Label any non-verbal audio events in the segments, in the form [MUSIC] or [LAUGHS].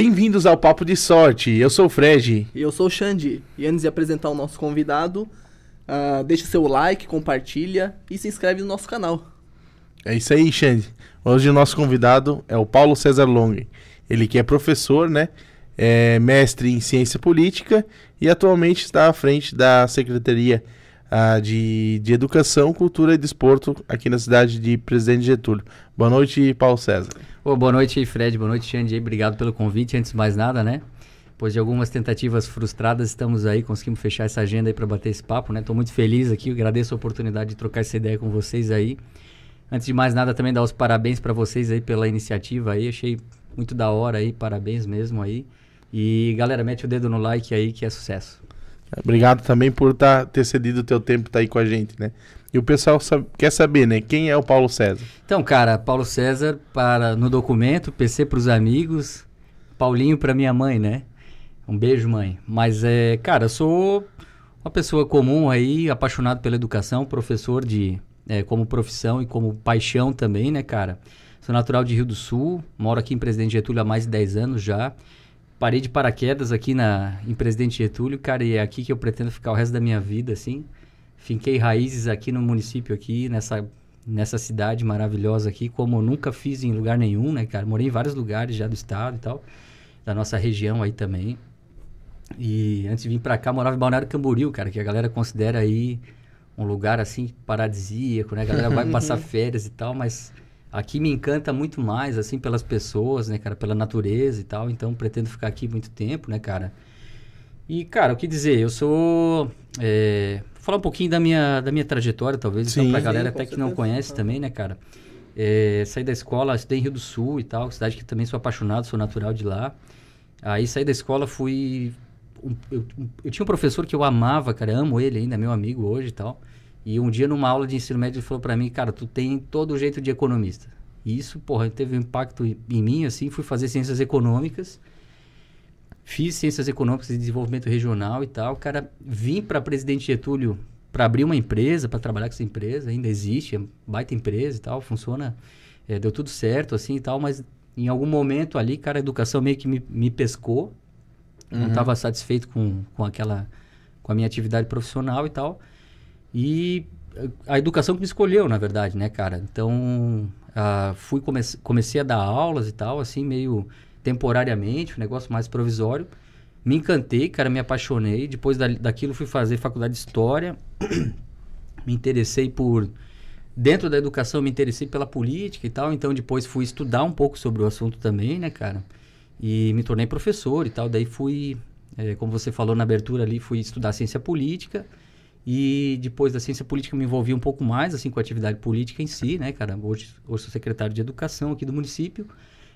Bem-vindos ao Papo de Sorte. Eu sou o Fred. E eu sou o Xandi. E antes de apresentar o nosso convidado, uh, deixa seu like, compartilha e se inscreve no nosso canal. É isso aí, Xande. Hoje o nosso convidado é o Paulo César Long. Ele que é professor, né? É mestre em ciência política e atualmente está à frente da Secretaria ah, de, de Educação, Cultura e Desporto aqui na cidade de Presidente Getúlio. Boa noite, Paulo César. Oh, boa noite, Fred. Boa noite, Xande. Obrigado pelo convite. Antes de mais nada, né? Depois de algumas tentativas frustradas, estamos aí, conseguimos fechar essa agenda aí para bater esse papo, né? Estou muito feliz aqui, agradeço a oportunidade de trocar essa ideia com vocês aí. Antes de mais nada, também dar os parabéns para vocês aí pela iniciativa aí, achei muito da hora aí, parabéns mesmo aí. E galera, mete o dedo no like aí que é sucesso. Obrigado também por tá, ter cedido o teu tempo estar tá aí com a gente, né? E o pessoal sabe, quer saber, né? Quem é o Paulo César? Então, cara, Paulo César para no documento, PC para os amigos, Paulinho para minha mãe, né? Um beijo, mãe. Mas é, cara, eu sou uma pessoa comum aí, apaixonado pela educação, professor de é, como profissão e como paixão também, né, cara? Sou natural de Rio do Sul, moro aqui em Presidente Getúlio há mais de 10 anos já parei de paraquedas aqui na, em Presidente Getúlio, cara, e é aqui que eu pretendo ficar o resto da minha vida, assim. Finquei raízes aqui no município, aqui, nessa, nessa cidade maravilhosa aqui, como eu nunca fiz em lugar nenhum, né, cara? Morei em vários lugares já do estado e tal, da nossa região aí também. E antes de vir pra cá, morava em Balneário Camboriú, cara, que a galera considera aí um lugar, assim, paradisíaco, né? A galera vai passar [LAUGHS] férias e tal, mas... Aqui me encanta muito mais, assim, pelas pessoas, né, cara? Pela natureza e tal. Então, pretendo ficar aqui muito tempo, né, cara? E, cara, o que dizer? Eu sou... É, vou falar um pouquinho da minha, da minha trajetória, talvez. Sim, então, pra galera sim, até certeza. que não conhece também, né, cara? É, saí da escola, estudei em Rio do Sul e tal. Cidade que também sou apaixonado, sou natural de lá. Aí, saí da escola, fui... Um, eu, eu tinha um professor que eu amava, cara. Amo ele ainda, meu amigo hoje e tal. E um dia, numa aula de ensino médio, ele falou para mim, cara, tu tem todo o jeito de economista. E isso, porra, teve um impacto em mim, assim, fui fazer ciências econômicas, fiz ciências econômicas e desenvolvimento regional e tal. Cara, vim para Presidente Getúlio para abrir uma empresa, para trabalhar com essa empresa, ainda existe, é baita empresa e tal, funciona, é, deu tudo certo, assim e tal, mas em algum momento ali, cara, a educação meio que me, me pescou, uhum. não estava satisfeito com, com aquela, com a minha atividade profissional e tal. E eh, a educação que me escolheu, na verdade, né, cara? Então, uh, fui comecei a dar aulas e tal, assim, meio temporariamente, um negócio mais provisório. Me encantei, cara, me apaixonei. Depois da, daquilo fui fazer faculdade de História. [COUGHS] me interessei por... Dentro da educação, me interessei pela política e tal. Então, depois fui estudar um pouco sobre o assunto também, né, cara? E me tornei professor e tal. Daí fui, é, como você falou na abertura ali, fui estudar ciência política... E depois da ciência política me envolvi um pouco mais assim com a atividade política em si, né, cara? Hoje, hoje sou secretário de educação aqui do município.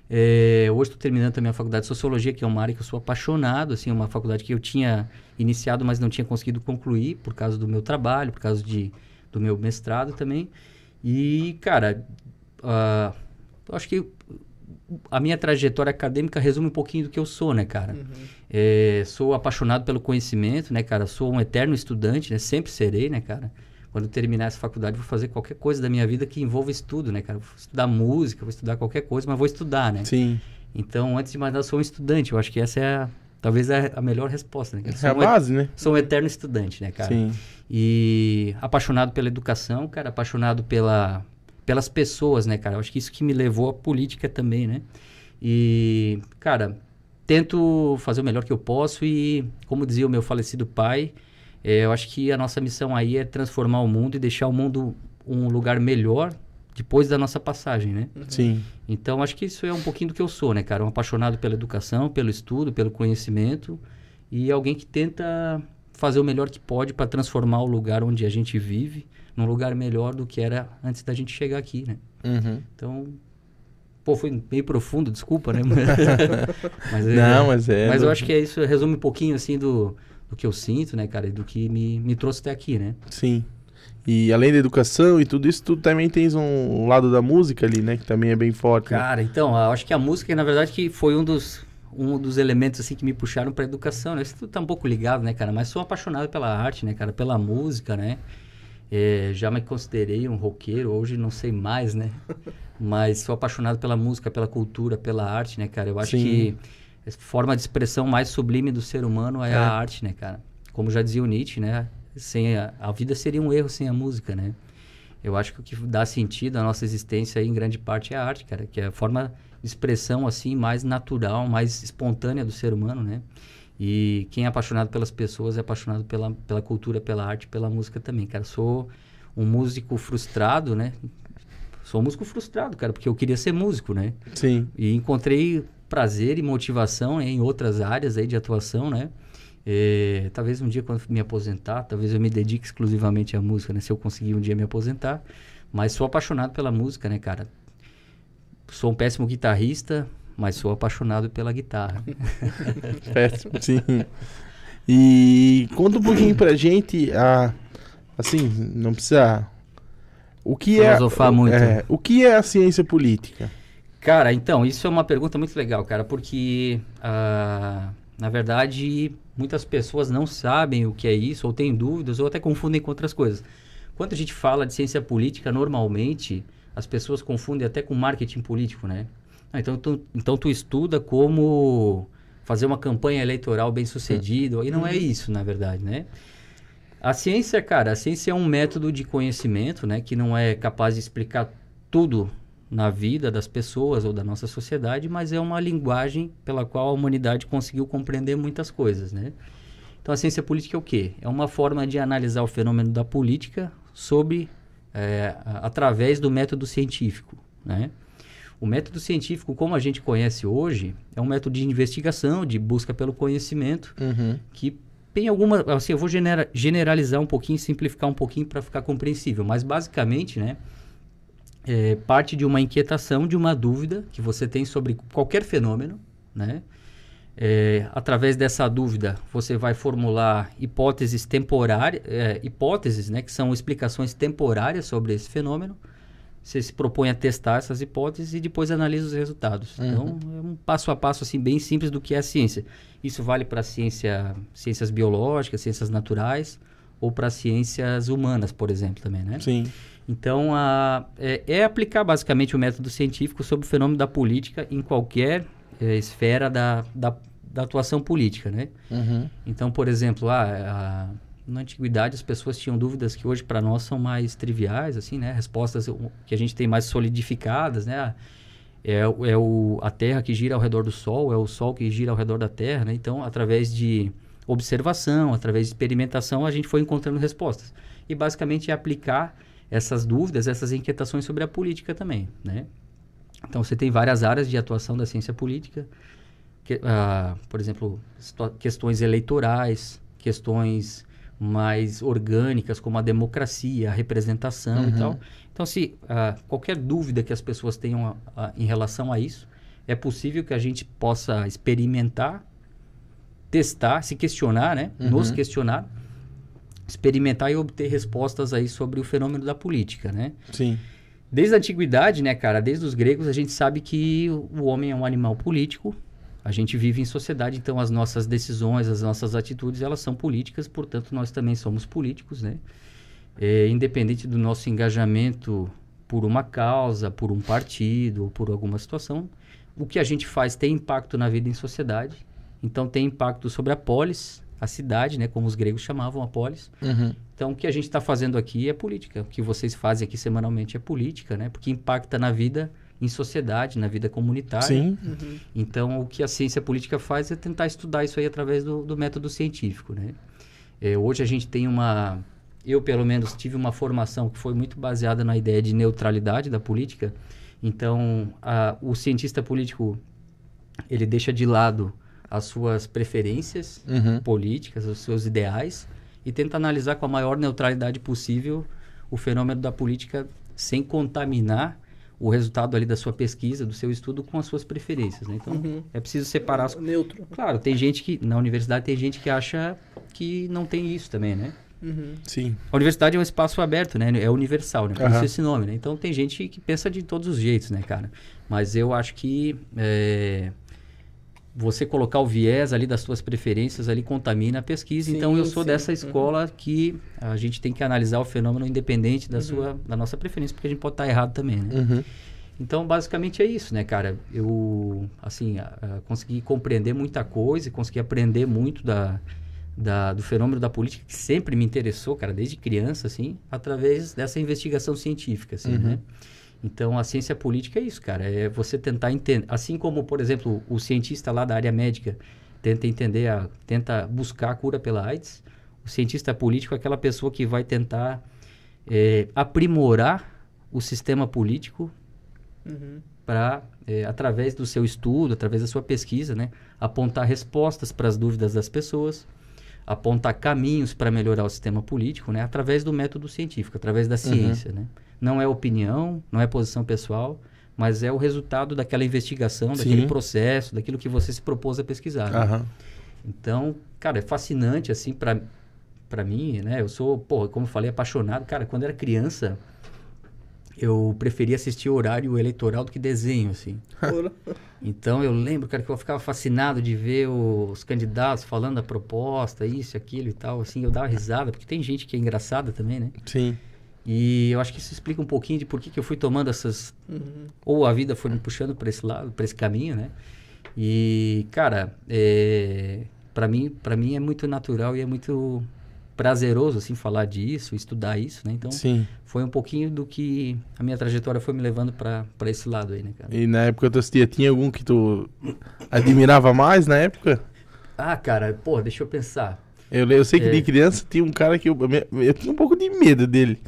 É, hoje estou terminando também a faculdade de sociologia, que é uma área que eu sou apaixonado, assim, é uma faculdade que eu tinha iniciado, mas não tinha conseguido concluir por causa do meu trabalho, por causa de, do meu mestrado também. E, cara, uh, acho que a minha trajetória acadêmica resume um pouquinho do que eu sou, né, cara? Uhum. É, sou apaixonado pelo conhecimento, né, cara? Sou um eterno estudante, né? Sempre serei, né, cara? Quando terminar essa faculdade, vou fazer qualquer coisa da minha vida que envolva estudo, né, cara? Vou estudar música, vou estudar qualquer coisa, mas vou estudar, né? Sim. Então, antes de mais nada, sou um estudante. Eu acho que essa é a, talvez a, é a melhor resposta, né? Cara? É a base, né? Sou um eterno estudante, né, cara? Sim. E apaixonado pela educação, cara, apaixonado pela pelas pessoas, né, cara? Eu acho que isso que me levou à política também, né? E, cara, tento fazer o melhor que eu posso e, como dizia o meu falecido pai, é, eu acho que a nossa missão aí é transformar o mundo e deixar o mundo um lugar melhor depois da nossa passagem, né? Uhum. Sim. Então acho que isso é um pouquinho do que eu sou, né, cara? Um apaixonado pela educação, pelo estudo, pelo conhecimento e alguém que tenta fazer o melhor que pode para transformar o lugar onde a gente vive num lugar melhor do que era antes da gente chegar aqui, né? Uhum. Então, pô, foi meio profundo, desculpa, né? [LAUGHS] mas, é, Não, é, mas é. Mas eu acho que é isso, resume um pouquinho assim do, do que eu sinto, né, cara, e do que me, me trouxe até aqui, né? Sim. E além da educação e tudo isso, tu também tens um lado da música ali, né? Que também é bem forte. Né? Cara, né? então, eu acho que a música, na verdade, que foi um dos, um dos elementos, assim, que me puxaram pra educação, né? Isso tu tá um pouco ligado, né, cara? Mas sou apaixonado pela arte, né, cara? Pela música, né? É, já me considerei um roqueiro, hoje não sei mais, né? [LAUGHS] Mas sou apaixonado pela música, pela cultura, pela arte, né, cara? Eu acho Sim. que a forma de expressão mais sublime do ser humano é, é, a arte, né, cara? Como já dizia o Nietzsche, né? Sem a, a vida seria um erro sem a música, né? Eu acho que o que dá sentido à nossa existência aí, em grande parte é a arte, cara, que é a forma de expressão assim mais natural, mais espontânea do ser humano, né? E quem é apaixonado pelas pessoas é apaixonado pela, pela cultura, pela arte, pela música também, cara. Sou um músico frustrado, né? Sou um músico frustrado, cara, porque eu queria ser músico, né? Sim. E encontrei prazer e motivação né, em outras áreas aí de atuação, né? E, é, talvez um dia quando me aposentar, talvez eu me dedique exclusivamente à música, né? Se eu conseguir um dia me aposentar. Mas sou apaixonado pela música, né, cara? Sou um péssimo guitarrista, mas sou apaixonado pela guitarra. [LAUGHS] Certo, sim. E conta um pouquinho pra gente, a, assim, não precisa. O que é, Filosofar é, muito. É, o que é a ciência política? Cara, então, isso é uma pergunta muito legal, cara, porque, uh, na verdade, muitas pessoas não sabem o que é isso, ou têm dúvidas, ou até confundem com outras coisas. Quando a gente fala de ciência política, normalmente, as pessoas confundem até com marketing político, né? Ah, então tu, então tu estuda como fazer uma campanha eleitoral bem sucedida. É. E não é uhum. isso, na verdade, né? A ciência, cara, a ciência é um método de conhecimento, né? Que não é capaz de explicar tudo na vida das pessoas ou da nossa sociedade, mas é uma linguagem pela qual a humanidade conseguiu compreender muitas coisas, né? Então a ciência política é o quê? É uma forma de analisar o fenômeno da política sobre é, através do método científico, né? O método científico, como a gente conhece hoje, é um método de investigação, de busca pelo conhecimento, uhum. que tem alguma. Assim, eu vou genera, generalizar um pouquinho, simplificar um pouquinho para ficar compreensível, mas basicamente, né? É, parte de uma inquietação, de uma dúvida que você tem sobre qualquer fenômeno, né? É, através dessa dúvida, você vai formular hipóteses temporárias, é, hipóteses, né, que são explicações temporárias sobre esse fenômeno você se propõe a testar essas hipóteses e depois analisa os resultados. Uhum. Então, é um passo a passo assim bem simples do que é a ciência. Isso vale para ciência, ciências biológicas, ciências naturais ou para ciências humanas, por exemplo, também, né? Sim. Então, a, é, é, aplicar basicamente o método científico sobre o fenômeno da política em qualquer é, esfera da, da, da, atuação política, né? Uhum. Então, por exemplo, ah, a, a na antiguidade as pessoas tinham dúvidas que hoje para nós são mais triviais, assim, né? Respostas que a gente tem mais solidificadas, né? É, é o, a Terra que gira ao redor do Sol, é o Sol que gira ao redor da Terra, né? Então, através de observação, através de experimentação, a gente foi encontrando respostas. E basicamente é aplicar essas dúvidas, essas inquietações sobre a política também, né? Então, você tem várias áreas de atuação da ciência política, que, ah, por exemplo, questões eleitorais, questões mais orgânicas, como a democracia, a representação uhum. e tal. Então, se uh, qualquer dúvida que as pessoas tenham a, ah, a, em relação a isso, é possível que a gente possa experimentar, testar, se questionar, né? Uhum. Nos questionar, experimentar e obter respostas aí sobre o fenômeno da política, né? Sim. Desde a antiguidade, né, cara? Desde os gregos, a gente sabe que o homem é um animal político, a gente vive em sociedade, então as nossas decisões, as nossas atitudes, elas são políticas, portanto nós também somos políticos, né? É, independente do nosso engajamento por uma causa, por um partido ou por alguma situação, o que a gente faz tem impacto na vida em sociedade. Então tem impacto sobre a polis, a cidade, né? Como os gregos chamavam a polis. Uhum. Então o que a gente está fazendo aqui é política. O que vocês fazem aqui semanalmente é política, né? Porque impacta na vida em sociedade, na vida comunitária. Sim. Uhum. Então, o que a ciência política faz é tentar estudar isso aí através do, do método científico, né? É, hoje a gente tem uma... Eu, pelo menos, tive uma formação que foi muito baseada na ideia de neutralidade da política. Então, a, o cientista político, ele deixa de lado as suas preferências uhum. políticas, os seus ideais, e tenta analisar com a maior neutralidade possível o fenômeno da política sem contaminar o resultado ali da sua pesquisa, do seu estudo com as suas preferências, né? Então, uhum. é preciso separar as... Neutro. Claro, tem gente que... Na universidade tem gente que acha que não tem isso também, né? Uhum. Sim. A universidade é um espaço aberto, né? É universal, né? Por uhum. esse nome, né? Então, tem gente que pensa de todos os jeitos, né, cara? Mas eu acho que... É você colocar o viés ali das suas preferências ali contamina a pesquisa. Sim, então eu sou sim, dessa uhum. escola uhum. que a gente tem que analisar o fenômeno independente da uhum. sua da nossa preferência, porque a gente pode estar tá errado também, né? Uhum. Então basicamente é isso, né, cara? Eu assim, a, a, consegui compreender muita coisa, e consegui aprender muito da, da, do fenômeno da política que sempre me interessou, cara, desde criança assim, através dessa investigação científica, assim, né? Uhum. Então, a ciência política é isso, cara. É você tentar entender. Assim como, por exemplo, o cientista lá da área médica tenta entender, a, tenta buscar a cura pela AIDS, o cientista político é aquela pessoa que vai tentar é, aprimorar o sistema político uhum. para, é, através do seu estudo, através da sua pesquisa, né, apontar respostas para as dúvidas das pessoas, apontar caminhos para melhorar o sistema político, né, através do método científico, através da uhum. ciência, uhum. né? não é opinião, não é posição pessoal, mas é o resultado daquela investigação, Sim. daquele processo, daquilo que você se propôs a pesquisar. Uhum. Né? Então, cara, é fascinante assim para para mim, né? Eu sou, porra, como eu falei, apaixonado. Cara, quando era criança, eu preferia assistir o horário eleitoral do que desenho, assim. [LAUGHS] então eu lembro, cara, que eu ficava fascinado de ver os candidatos falando a proposta, isso, aquilo e tal. Assim, eu dava risada, porque tem gente que é engraçada também, né? Sim. E eu acho que isso explica um pouquinho de por que, que eu fui tomando essas. Uhum. Ou a vida foi me puxando para esse lado, para esse caminho, né? E, cara, é, para mim, mim é muito natural e é muito prazeroso, assim, falar disso, estudar isso, né? Então, Sim. foi um pouquinho do que a minha trajetória foi me levando para esse lado aí, né, cara? E na época tu assistia, tinha algum que tu admirava mais na época? Ah, cara, pô, deixa eu pensar. Eu, eu sei que é. de criança tinha um cara que eu, eu, eu tinha um pouco de medo dele.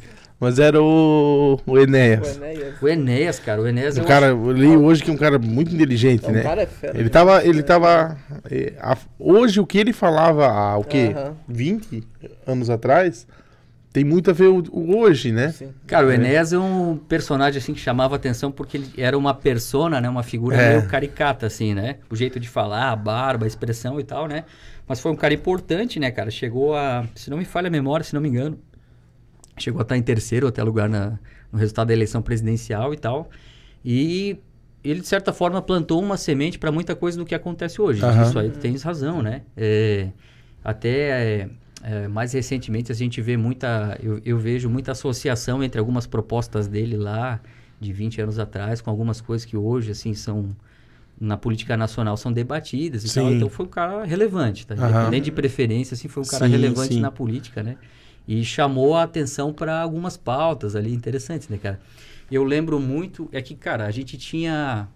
Mas era o, o Enéas. O Enéas. cara. O Enéas é um cara, eu li hoje que é um cara muito inteligente, é um né? Cara é fera, ele né? tava, ele tava é, a, hoje o que ele falava há o quê? Uh 20 anos atrás, tem muito a ver o, o hoje, né? Sim. Cara, o é. Enéas é um personagem assim que chamava atenção porque ele era uma persona, né, uma figura é. meio caricata assim, né? O jeito de falar, a barba, a expressão e tal, né? Mas foi um cara importante, né, cara? Chegou a, se não me falha a memória, se não me engano, Chegou a estar em terceiro, até lugar na, no resultado da eleição presidencial e tal. E ele, de certa forma, plantou uma semente para muita coisa do que acontece hoje. Uhum. Isso aí tem tens razão, né? É, até é, é, mais recentemente a gente vê muita... Eu, eu vejo muita associação entre algumas propostas dele lá de 20 anos atrás com algumas coisas que hoje, assim, são na política nacional são debatidas e tal. Então foi um cara relevante, tá? Independente de preferência, assim, foi um cara sim, relevante sim. na política, né? e chamou a atenção para algumas pautas ali interessantes, né, cara? Eu lembro muito, é que, cara, a gente tinha.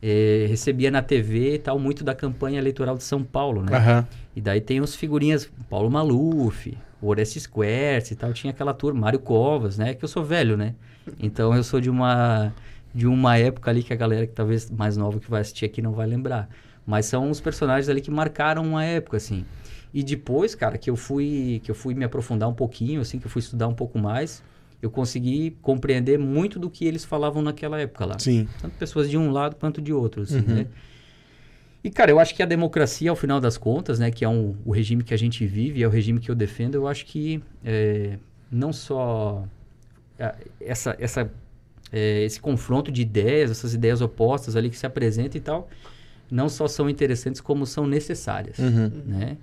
É, recebia na TV e tal, muito da campanha eleitoral de São Paulo, né? Uhum. E daí tem os figurinhas, Paulo Maluf, Orestes Squares e tal, tinha aquela turma, Mário Covas, né? Que eu sou velho, né? Então eu sou de uma de uma época ali que a galera que talvez mais nova que vai assistir aqui não vai lembrar. Mas são os personagens ali que marcaram uma época, assim. E depois, cara, que eu fui que eu fui me aprofundar um pouquinho, assim, que eu fui estudar um pouco mais, eu consegui compreender muito do que eles falavam naquela época lá. Sim. Tanto pessoas de um lado quanto de outro, assim, uhum. né? E, cara, eu acho que a democracia, ao final das contas, né, que é um, o regime que a gente vive, é o regime que eu defendo, eu acho que é, não só essa, essa, é, esse confronto de ideias, essas ideias opostas ali que se apresentam e tal, não só são interessantes, como são necessárias, uhum. né?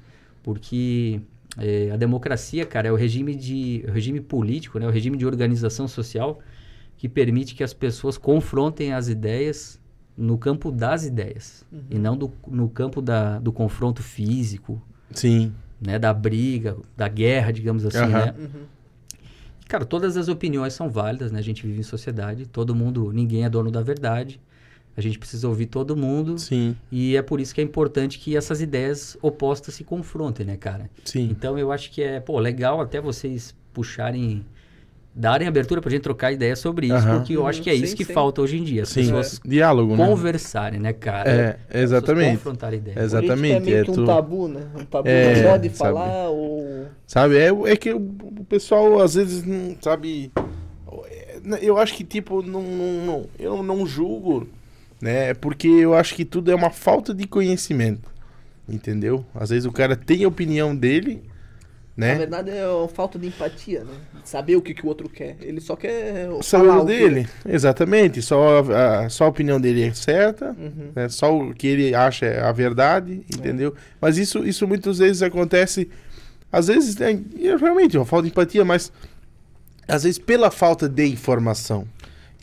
porque é, a democracia, cara, é o regime de o regime político, né? O regime de organização social que permite que as pessoas confrontem as ideias no campo das ideias uhum. e não do, no campo da, do confronto físico. Sim. Né, da briga, da guerra, digamos assim, uhum. né? Uhum. Cara, todas as opiniões são válidas, né? A gente vive em sociedade, todo mundo, ninguém é dono da verdade. A gente precisa ouvir todo mundo. Sim. E é por isso que é importante que essas ideias opostas se confrontem, né, cara? Sim. Então eu acho que é, pô, legal até vocês puxarem darem abertura pra gente trocar ideia sobre isso, uhum. porque eu acho que é uhum. sim, isso que sim. falta hoje em dia. As sim. pessoas é. Diálogo, né? conversarem, né, cara? É, exatamente. Confrontar ideias. Exatamente. é meio é, que um tu... tabu, né? Um tabu é, não pode sabe. falar ou... Sabe, é, é que o pessoal às vezes não sabe... Eu acho que, tipo, não, não, não eu não julgo né? É porque eu acho que tudo é uma falta de conhecimento, entendeu? Às vezes o cara tem a opinião dele, né? Na verdade é uma falta de empatia, né? Saber o que, que o outro quer. Ele só quer saber o dele. Que... Exatamente. Só a, só a opinião dele é certa, uhum. né? Só o que ele acha é a verdade, é. entendeu? É. Mas isso, isso muitas vezes acontece. Às vezes né, é, realmente uma falta de empatia, mas às vezes pela falta de informação.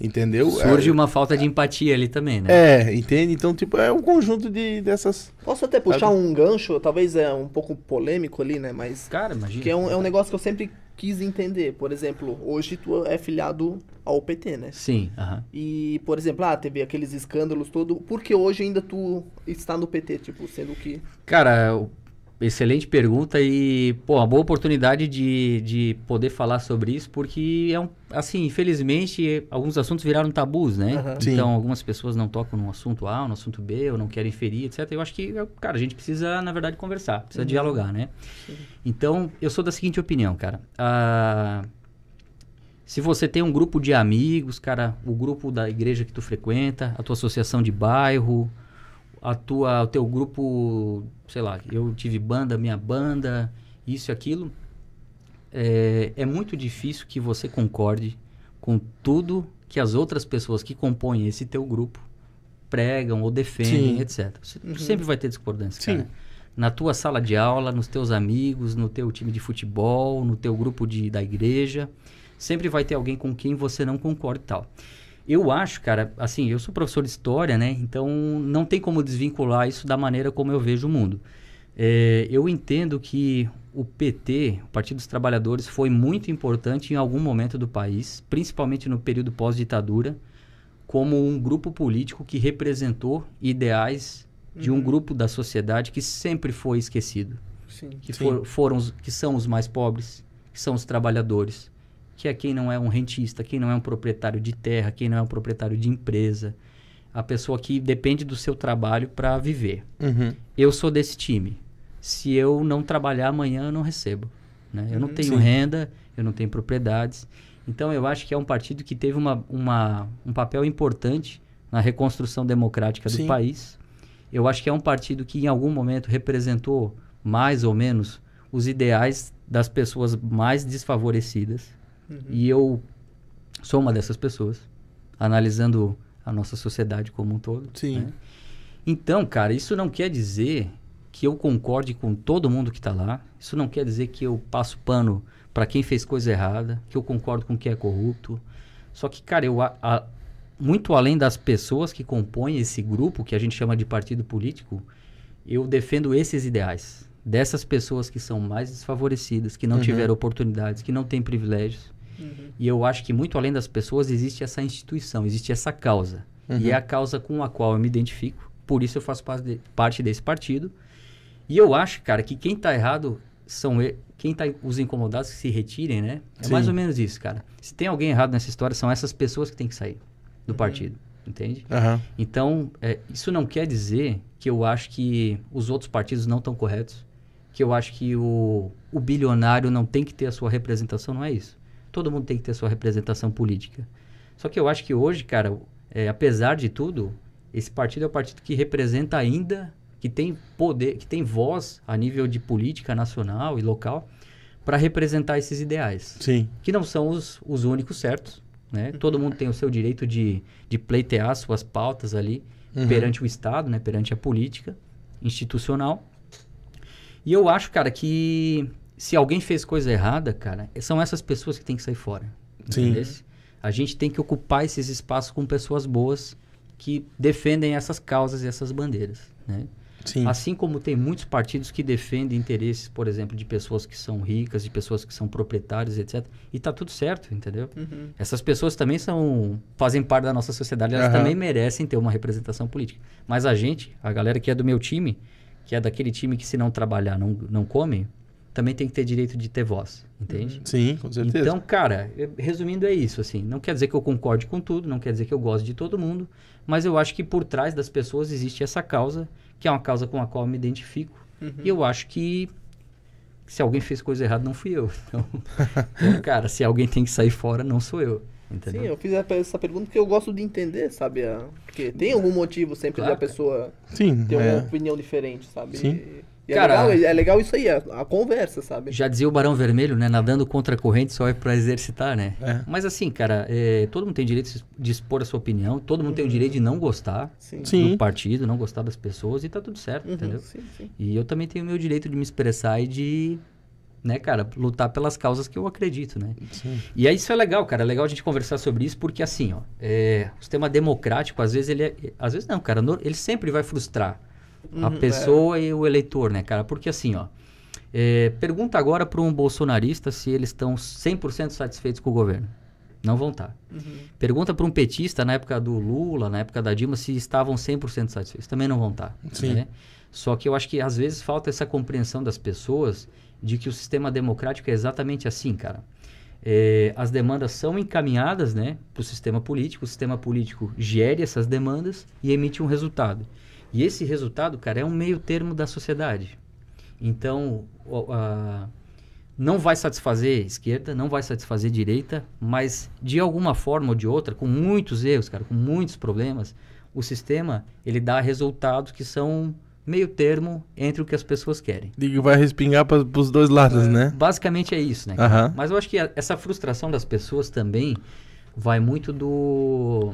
Entendeu? Surge é, uma falta de empatia ali também, né? É, entende? Então, tipo, é um conjunto de dessas. Posso até puxar um gancho, talvez é um pouco polêmico ali, né? Mas. Cara, imagina. Que é um, é um negócio que eu sempre quis entender. Por exemplo, hoje tu é filiado ao PT, né? Sim. Uh -huh. E, por exemplo, ah, teve aqueles escândalos todo. Por que hoje ainda tu está no PT, tipo, sendo que. Cara, o excelente pergunta e, pô, uma boa oportunidade de, de poder falar sobre isso, porque é um, assim, infelizmente, alguns assuntos viraram tabus, né? Uhum. Então, algumas pessoas não tocam num assunto A, no assunto B, ou não querem ferir, etc. Eu acho que, cara, a gente precisa, na verdade, conversar, precisa uhum. dialogar, né? Então, eu sou da seguinte opinião, cara. Ah, se você tem um grupo de amigos, cara, o grupo da igreja que tu frequenta, a tua associação de bairro, a tua, o teu grupo, sei lá, eu tive banda, minha banda, isso e aquilo. É, é muito difícil que você concorde com tudo que as outras pessoas que compõem esse teu grupo pregam ou defendem, Sim. etc. Você uhum. sempre vai ter discordância, Sim. cara. Na tua sala de aula, nos teus amigos, no teu time de futebol, no teu grupo de, da igreja, sempre vai ter alguém com quem você não concorda e tal. Eu acho, cara, assim, eu sou professor de história, né? Então não tem como desvincular isso da maneira como eu vejo o mundo. É, eu entendo que o PT, o Partido dos Trabalhadores, foi muito importante em algum momento do país, principalmente no período pós-ditadura, como um grupo político que representou ideais de uhum. um grupo da sociedade que sempre foi esquecido. Sim. Que, for, foram os, que são os mais pobres, que são os trabalhadores que é quem não é um rentista, quem não é um proprietário de terra, quem não é um proprietário de empresa, a pessoa que depende do seu trabalho para viver. Uhum. Eu sou desse time. Se eu não trabalhar amanhã, eu não recebo. Né? Eu não hum, tenho Sim. renda, eu não tenho propriedades. Então, eu acho que é um partido que teve uma, uma um papel importante na reconstrução democrática do Sim. país. Eu acho que é um partido que, em algum momento, representou mais ou menos os ideais das pessoas mais desfavorecidas. Uhum. E eu sou uma dessas pessoas, analisando a nossa sociedade como um todo. Sim. Né? Então, cara, isso não quer dizer que eu concorde com todo mundo que está lá. Isso não quer dizer que eu passo pano para quem fez coisa errada, que eu concordo com quem é corrupto. Só que, cara, eu a, a, muito além das pessoas que compõem esse grupo que a gente chama de partido político, eu defendo esses ideais dessas pessoas que são mais desfavorecidas, que não uhum. tiveram oportunidades, que não têm privilégios. Uhum. E eu acho que muito além das pessoas existe essa instituição, existe essa causa. Uhum. E é uhum. a causa com a qual eu me identifico, por isso eu faço de, parte desse partido. E eu acho, cara, que quem está errado são quem está os incomodados que se retirem, né? É Sim. mais ou menos isso, cara. Se tem alguém errado nessa história, são essas pessoas que têm que sair do uhum. partido, entende? Então, é, isso não quer dizer que eu acho que os outros partidos não estão corretos que eu acho que o, o bilionário não tem que ter a sua representação, não é isso. Todo mundo tem que ter a sua representação política. Só que eu acho que hoje, cara, é, apesar de tudo, esse partido é o partido que representa ainda, que tem poder, que tem voz a nível de política nacional e local para representar esses ideais. Sim. Que não são os, os únicos certos, né? Todo mundo tem o seu direito de, de pleitear suas pautas ali uhum. perante o Estado, né? Perante a política institucional. E eu acho, cara, que se alguém fez coisa errada, cara, são essas pessoas que têm que sair fora. Entendeu? Sim. A gente tem que ocupar esses espaços com pessoas boas que defendem essas causas e essas bandeiras, né? Sim. Assim como tem muitos partidos que defendem interesses, por exemplo, de pessoas que são ricas, de pessoas que são proprietários, etc. E tá tudo certo, entendeu? Uhum. Essas pessoas também são fazem parte da nossa sociedade, elas uhum. também merecem ter uma representação política. Mas a gente, a galera que é do meu time, que é daquele time que se não trabalhar não, não come, também tem que ter direito de ter voz, entende? Uhum. Sim, com certeza. Então, cara, é, resumindo é isso, assim, não quer dizer que eu concorde com tudo, não quer dizer que eu gosto de todo mundo, mas eu acho que por trás das pessoas existe essa causa, que é uma causa com a qual eu me identifico, uhum. e eu acho que se alguém fez coisa errada, não fui eu. [LAUGHS] Então, [LAUGHS] então, cara, se alguém tem que sair fora, não sou eu. Entendeu? Sim, eu fiz essa pergunta porque eu gosto de entender, sabe? Porque tem algum motivo sempre claro. de a pessoa Sim, ter é. uma opinião diferente, sabe? Sim. E é, Cara, legal, é, é legal isso aí, a, a, conversa, sabe? Já dizia o Barão Vermelho, né? Nadando contra a corrente só é pra exercitar, né? É. Mas assim, cara, é, todo mundo tem direito de expor a sua opinião, todo mundo uhum. tem o uhum. direito de não gostar sim. do partido, não gostar das pessoas e tá tudo certo, uhum, entendeu? Sim, sim. E eu também tenho o meu direito de me expressar e de né, cara, lutar pelas causas que eu acredito, né? Sim. E aí isso é legal, cara, é legal a gente conversar sobre isso, porque assim, ó, é, o sistema democrático, às vezes ele é, às vezes não, cara, no, ele sempre vai frustrar uhum, a pessoa é. e o eleitor, né, cara? Porque assim, ó, é, pergunta agora para um bolsonarista se eles estão 100% satisfeitos com o governo. Não vão estar. Tá. Uhum. Pergunta para um petista na época do Lula, na época da Dilma, se estavam 100% satisfeitos. Também não vão estar. Tá, Sim. Né? Só que eu acho que às vezes falta essa compreensão das pessoas de que o sistema democrático é exatamente assim, cara. É, as demandas são encaminhadas né, para o sistema político, o sistema político gere essas demandas e emite um resultado. E esse resultado, cara, é um meio termo da sociedade. Então, a, não vai satisfazer esquerda, não vai satisfazer direita, mas de alguma forma ou de outra, com muitos erros, cara, com muitos problemas, o sistema ele dá resultados que são meio termo entre o que as pessoas querem. E vai respingar para os dois lados, é, né? Basicamente é isso, né? Uhum. Mas eu acho que a, essa frustração das pessoas também vai muito do...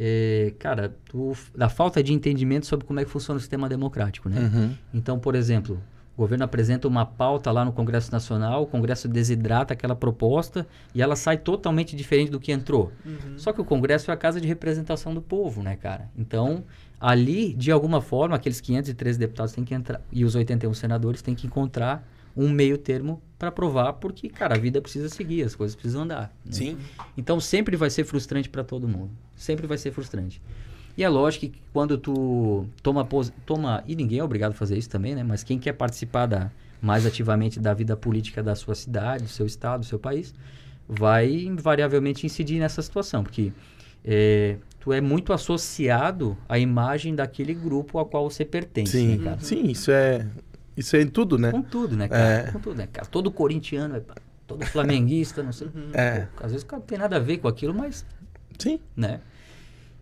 É, cara, do, da falta de entendimento sobre como é que funciona o sistema democrático, né? Uhum. Então, por exemplo, o governo apresenta uma pauta lá no Congresso Nacional, o Congresso desidrata aquela proposta e ela sai totalmente diferente do que entrou. Uhum. Só que o Congresso é a casa de representação do povo, né, cara? Então... Uhum ali, de alguma forma, aqueles 513 deputados têm que entrar e os 81 senadores têm que encontrar um meio termo para provar, porque, cara, a vida precisa seguir, as coisas precisam andar. Né? Sim. Então sempre vai ser frustrante para todo mundo. Sempre vai ser frustrante. E é lógico que quando tu toma, toma. E ninguém é obrigado a fazer isso também, né? Mas quem quer participar da, mais ativamente da vida política da sua cidade, do seu estado, do seu país, vai invariavelmente incidir nessa situação, porque é, tu é muito associado à imagem daquele grupo ao qual você pertence, Sim. né, cara? Sim, isso é, isso é em tudo, né? Com tudo, né, cara? É. Com tudo, né, cara? Todo corintiano, é todo flamenguista, não sei. É. Pô, às vezes o cara não tem nada a ver com aquilo, mas... Sim. Né?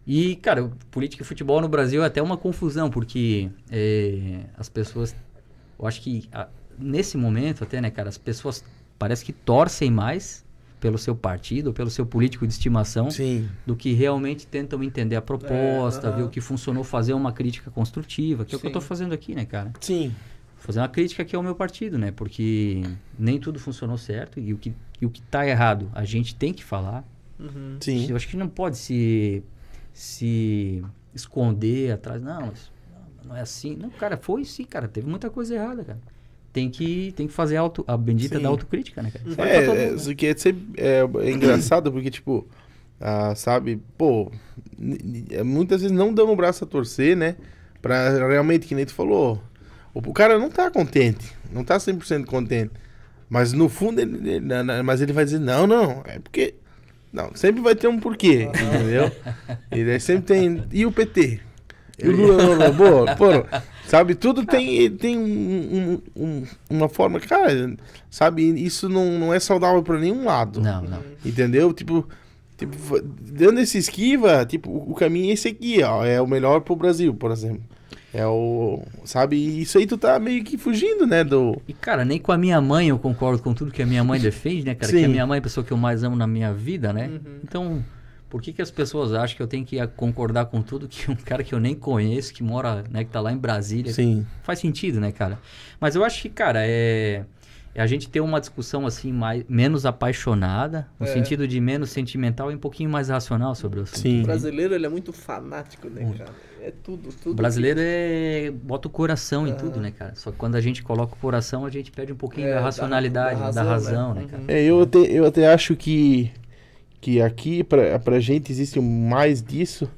E, cara, política e futebol no Brasil é até uma confusão, porque é, as pessoas. Eu acho que a, nesse momento, até, né, cara, as pessoas parece que torcem mais pelo seu partido, pelo seu político de estimação, Sim. do que realmente tentam entender a proposta, é, uh -huh. ver o que funcionou, fazer uma crítica construtiva, que Sim. é o que eu estou fazendo aqui, né, cara? Sim. Fazer uma crítica aqui ao é meu partido, né? Porque nem tudo funcionou certo e o que, e o que tá errado a gente tem que falar. Uhum. Sim. Eu acho que não pode se, se esconder atrás. Não, não é assim. Não, cara, foi sim, cara. Teve muita coisa errada, cara tem que, tem que fazer auto, a bendita Sim. da autocrítica, né, cara? é, é, que é, é, engraçado porque, tipo, ah, sabe, pô, muitas vezes não damos o braço a torcer, né? Pra realmente, que nem tu falou, o cara não tá contente, não tá 100% contente. Mas no fundo, ele, ele, mas ele vai dizer, não, não, é porque... Não, sempre vai ter um porquê, entendeu? E sempre tem... E o PT? E o Lula não roubou? Pô, Sabe? Tudo é. tem, tem um, um, uma forma. Cara, sabe? Isso não, não é saudável para nenhum lado. Não, não. Entendeu? Tipo. Tipo, dando esse esquiva, tipo, o caminho é esse aqui, ó. É o melhor pro Brasil, por exemplo. É o. Sabe, isso aí tu tá meio que fugindo, né? Do... E, cara, nem com a minha mãe eu concordo com tudo que a minha mãe [LAUGHS] defende, né, cara? Sim. Que a minha mãe é a pessoa que eu mais amo na minha vida, né? Uhum. Então, por que, que as pessoas acham que eu tenho que concordar com tudo que [LAUGHS] um cara que eu nem conheço, que mora, né, que tá lá em Brasília. Sim. Faz sentido, né, cara? Mas eu acho que, cara, é, é a gente ter uma discussão assim mais menos apaixonada, no é. sentido de menos sentimental e um pouquinho mais racional sobre o assunto. Sim. O brasileiro, ele é muito fanático, né, muito. cara? É tudo, tudo. O brasileiro que... é... bota o coração em tudo, né, cara? Só que quando a gente coloca o coração, a gente perde um pouquinho é, da racionalidade, da razão, né, da razão né, né, cara? É, eu até, eu até acho que que aqui pra, a gente existe mais disso,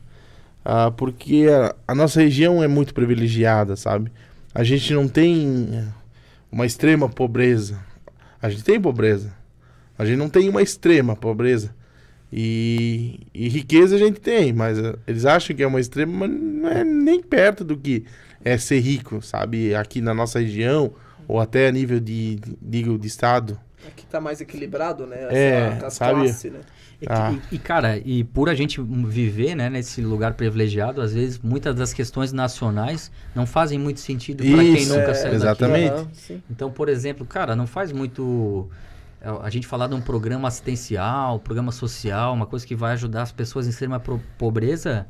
uh, porque a, a, nossa região é muito privilegiada, sabe? A gente não tem uma extrema pobreza. A gente tem pobreza. A gente não tem uma extrema pobreza. E, e riqueza a gente tem, mas ah, eles acham que é uma extrema, mas não é nem perto do que é ser rico, sabe? Aqui na nossa região, ou até a nível de, digo, de estado. Aqui tá mais equilibrado, né? é, sabe? Classe, né? Ah. E, e, cara, e por a gente viver né, nesse lugar privilegiado, às vezes muitas das questões nacionais não fazem muito sentido para quem nunca é, saiu Exatamente. Daqui. Então, por exemplo, cara, não faz muito é, a gente falar de um programa assistencial, programa social, uma coisa que vai ajudar as pessoas em extrema pobreza,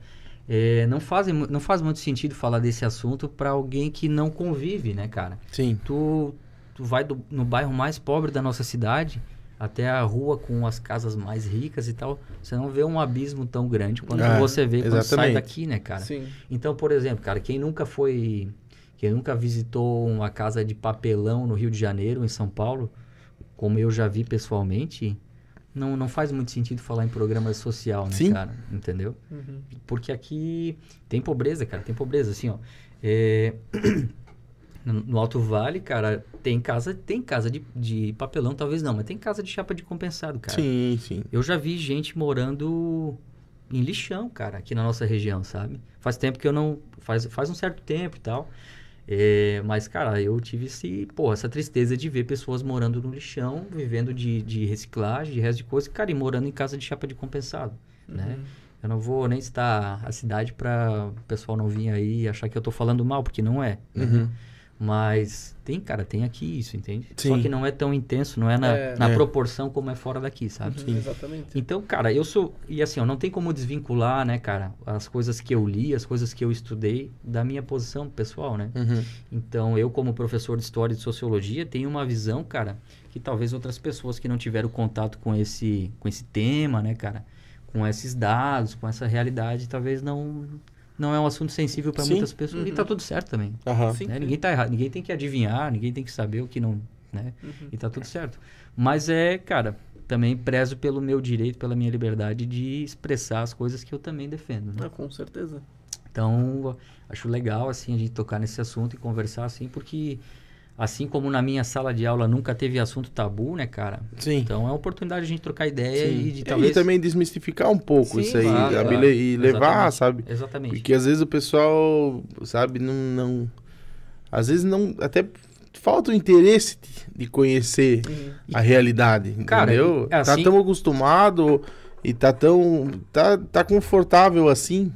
é, não, fazem, não faz muito sentido falar desse assunto para alguém que não convive, né, cara? Sim. Tu, tu vai do, no bairro mais pobre da nossa cidade, até a rua com as casas mais ricas e tal, você não vê um abismo tão grande quanto é, você vê exatamente. quando sai daqui, né, cara? Sim. Então, por exemplo, cara, quem nunca foi, quem nunca visitou uma casa de papelão no Rio de Janeiro, em São Paulo, como eu já vi pessoalmente, não, não faz muito sentido falar em programa social, né, Sim. cara? Entendeu? Uhum. Porque aqui tem pobreza, cara, tem pobreza, assim, ó. É... No Alto Vale, cara, tem casa, tem casa de, de papelão, talvez não, mas tem casa de chapa de compensado, cara. Sim, sim. Eu já vi gente morando em lixão, cara, aqui na nossa região, sabe? Faz tempo que eu não. Faz, faz um certo tempo e tal. É, mas, cara, eu tive esse, porra, essa tristeza de ver pessoas morando no lixão, vivendo de, de reciclagem, de resto de coisa, cara, e morando em casa de chapa de compensado, né? uhum. né? Eu não vou nem citar a cidade para o pessoal não vir aí e achar que eu tô falando mal, porque não é. Né? Uhum. Né? Mas tem, cara, tem aqui isso, entende? Sim. Só que não é tão intenso, não é na, é, na é. proporção como é fora daqui, sabe? Uhum, exatamente. Então, cara, eu sou. E assim, ó, não tem como desvincular, né, cara, as coisas que eu li, as coisas que eu estudei da minha posição pessoal, né? Uhum. Então, eu, como professor de história e de sociologia, tenho uma visão, cara, que talvez outras pessoas que não tiveram contato com esse, com esse tema, né, cara, com esses dados, com essa realidade, talvez não não é um assunto sensível para muitas pessoas tá uhum. e está tudo certo também. Uhum. Né? Ninguém tá errado, ninguém tem que adivinhar, ninguém tem que saber o que não, né? Uhum. E está tudo é. certo. Mas é, cara, também prezo pelo meu direito, pela minha liberdade de expressar as coisas que eu também defendo, né? Ah, com certeza. Então, acho legal assim a gente tocar nesse assunto e conversar assim, porque Assim como na minha sala de aula nunca teve assunto tabu, né, cara? Sim. Então é uma oportunidade de a gente trocar ideia Sim. e de é, talvez... E também desmistificar um pouco Sim, isso aí, claro, claro. e levar, Exatamente. sabe? Exatamente. Porque às vezes o pessoal, sabe, não... não... Às vezes não... Até falta o interesse de conhecer uhum. a realidade, cara, entendeu? É assim... Tá tão acostumado e tá tão... Tá, tá confortável assim,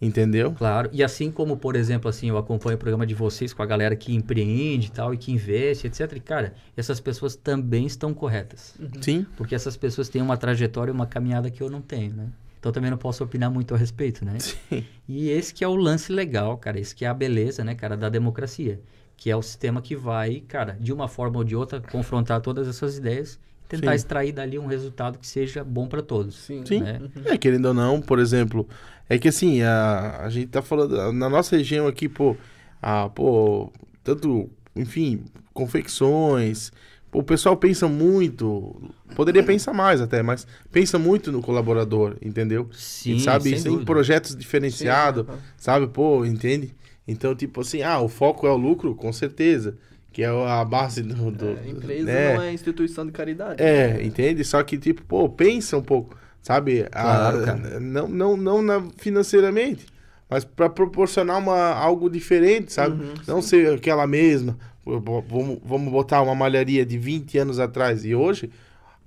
Entendeu? Claro. E assim como, por exemplo, assim, eu acompanho o programa de vocês com a galera que empreende e tal, e que investe, etc. E, cara, essas pessoas também estão corretas. Uhum. Sim. Porque essas pessoas têm uma trajetória, uma caminhada que eu não tenho, né? Então também não posso opinar muito a respeito, né? Sim. E esse que é o lance legal, cara. Esse que é a beleza, né, cara, da democracia. Que é o sistema que vai, cara, de uma forma ou de outra, confrontar todas essas ideias tentar Sim. extrair dali um resultado que seja bom para todos. Sim. Sim. Né? É, querendo ou não, por exemplo, é que assim, a, a gente tá falando, na nossa região aqui, pô, a, pô, tanto, enfim, confecções, o pessoal pensa muito, poderia pensar mais até, mas pensa muito no colaborador, entendeu? Sim, e, sabe, sem, sem projetos diferenciados, sabe, pô, entende? Então, tipo assim, ah, o foco é o lucro, com certeza que é a base do. do é, empresa né? não é instituição de caridade. É, entende? Só que, tipo, pô, pensa um pouco, sabe? Claro, a, não, não, não na, financeiramente, mas para proporcionar uma, algo diferente, sabe? Uhum, não sim. ser aquela mesma. Vamos, vamos botar uma malharia de 20 anos atrás e hoje.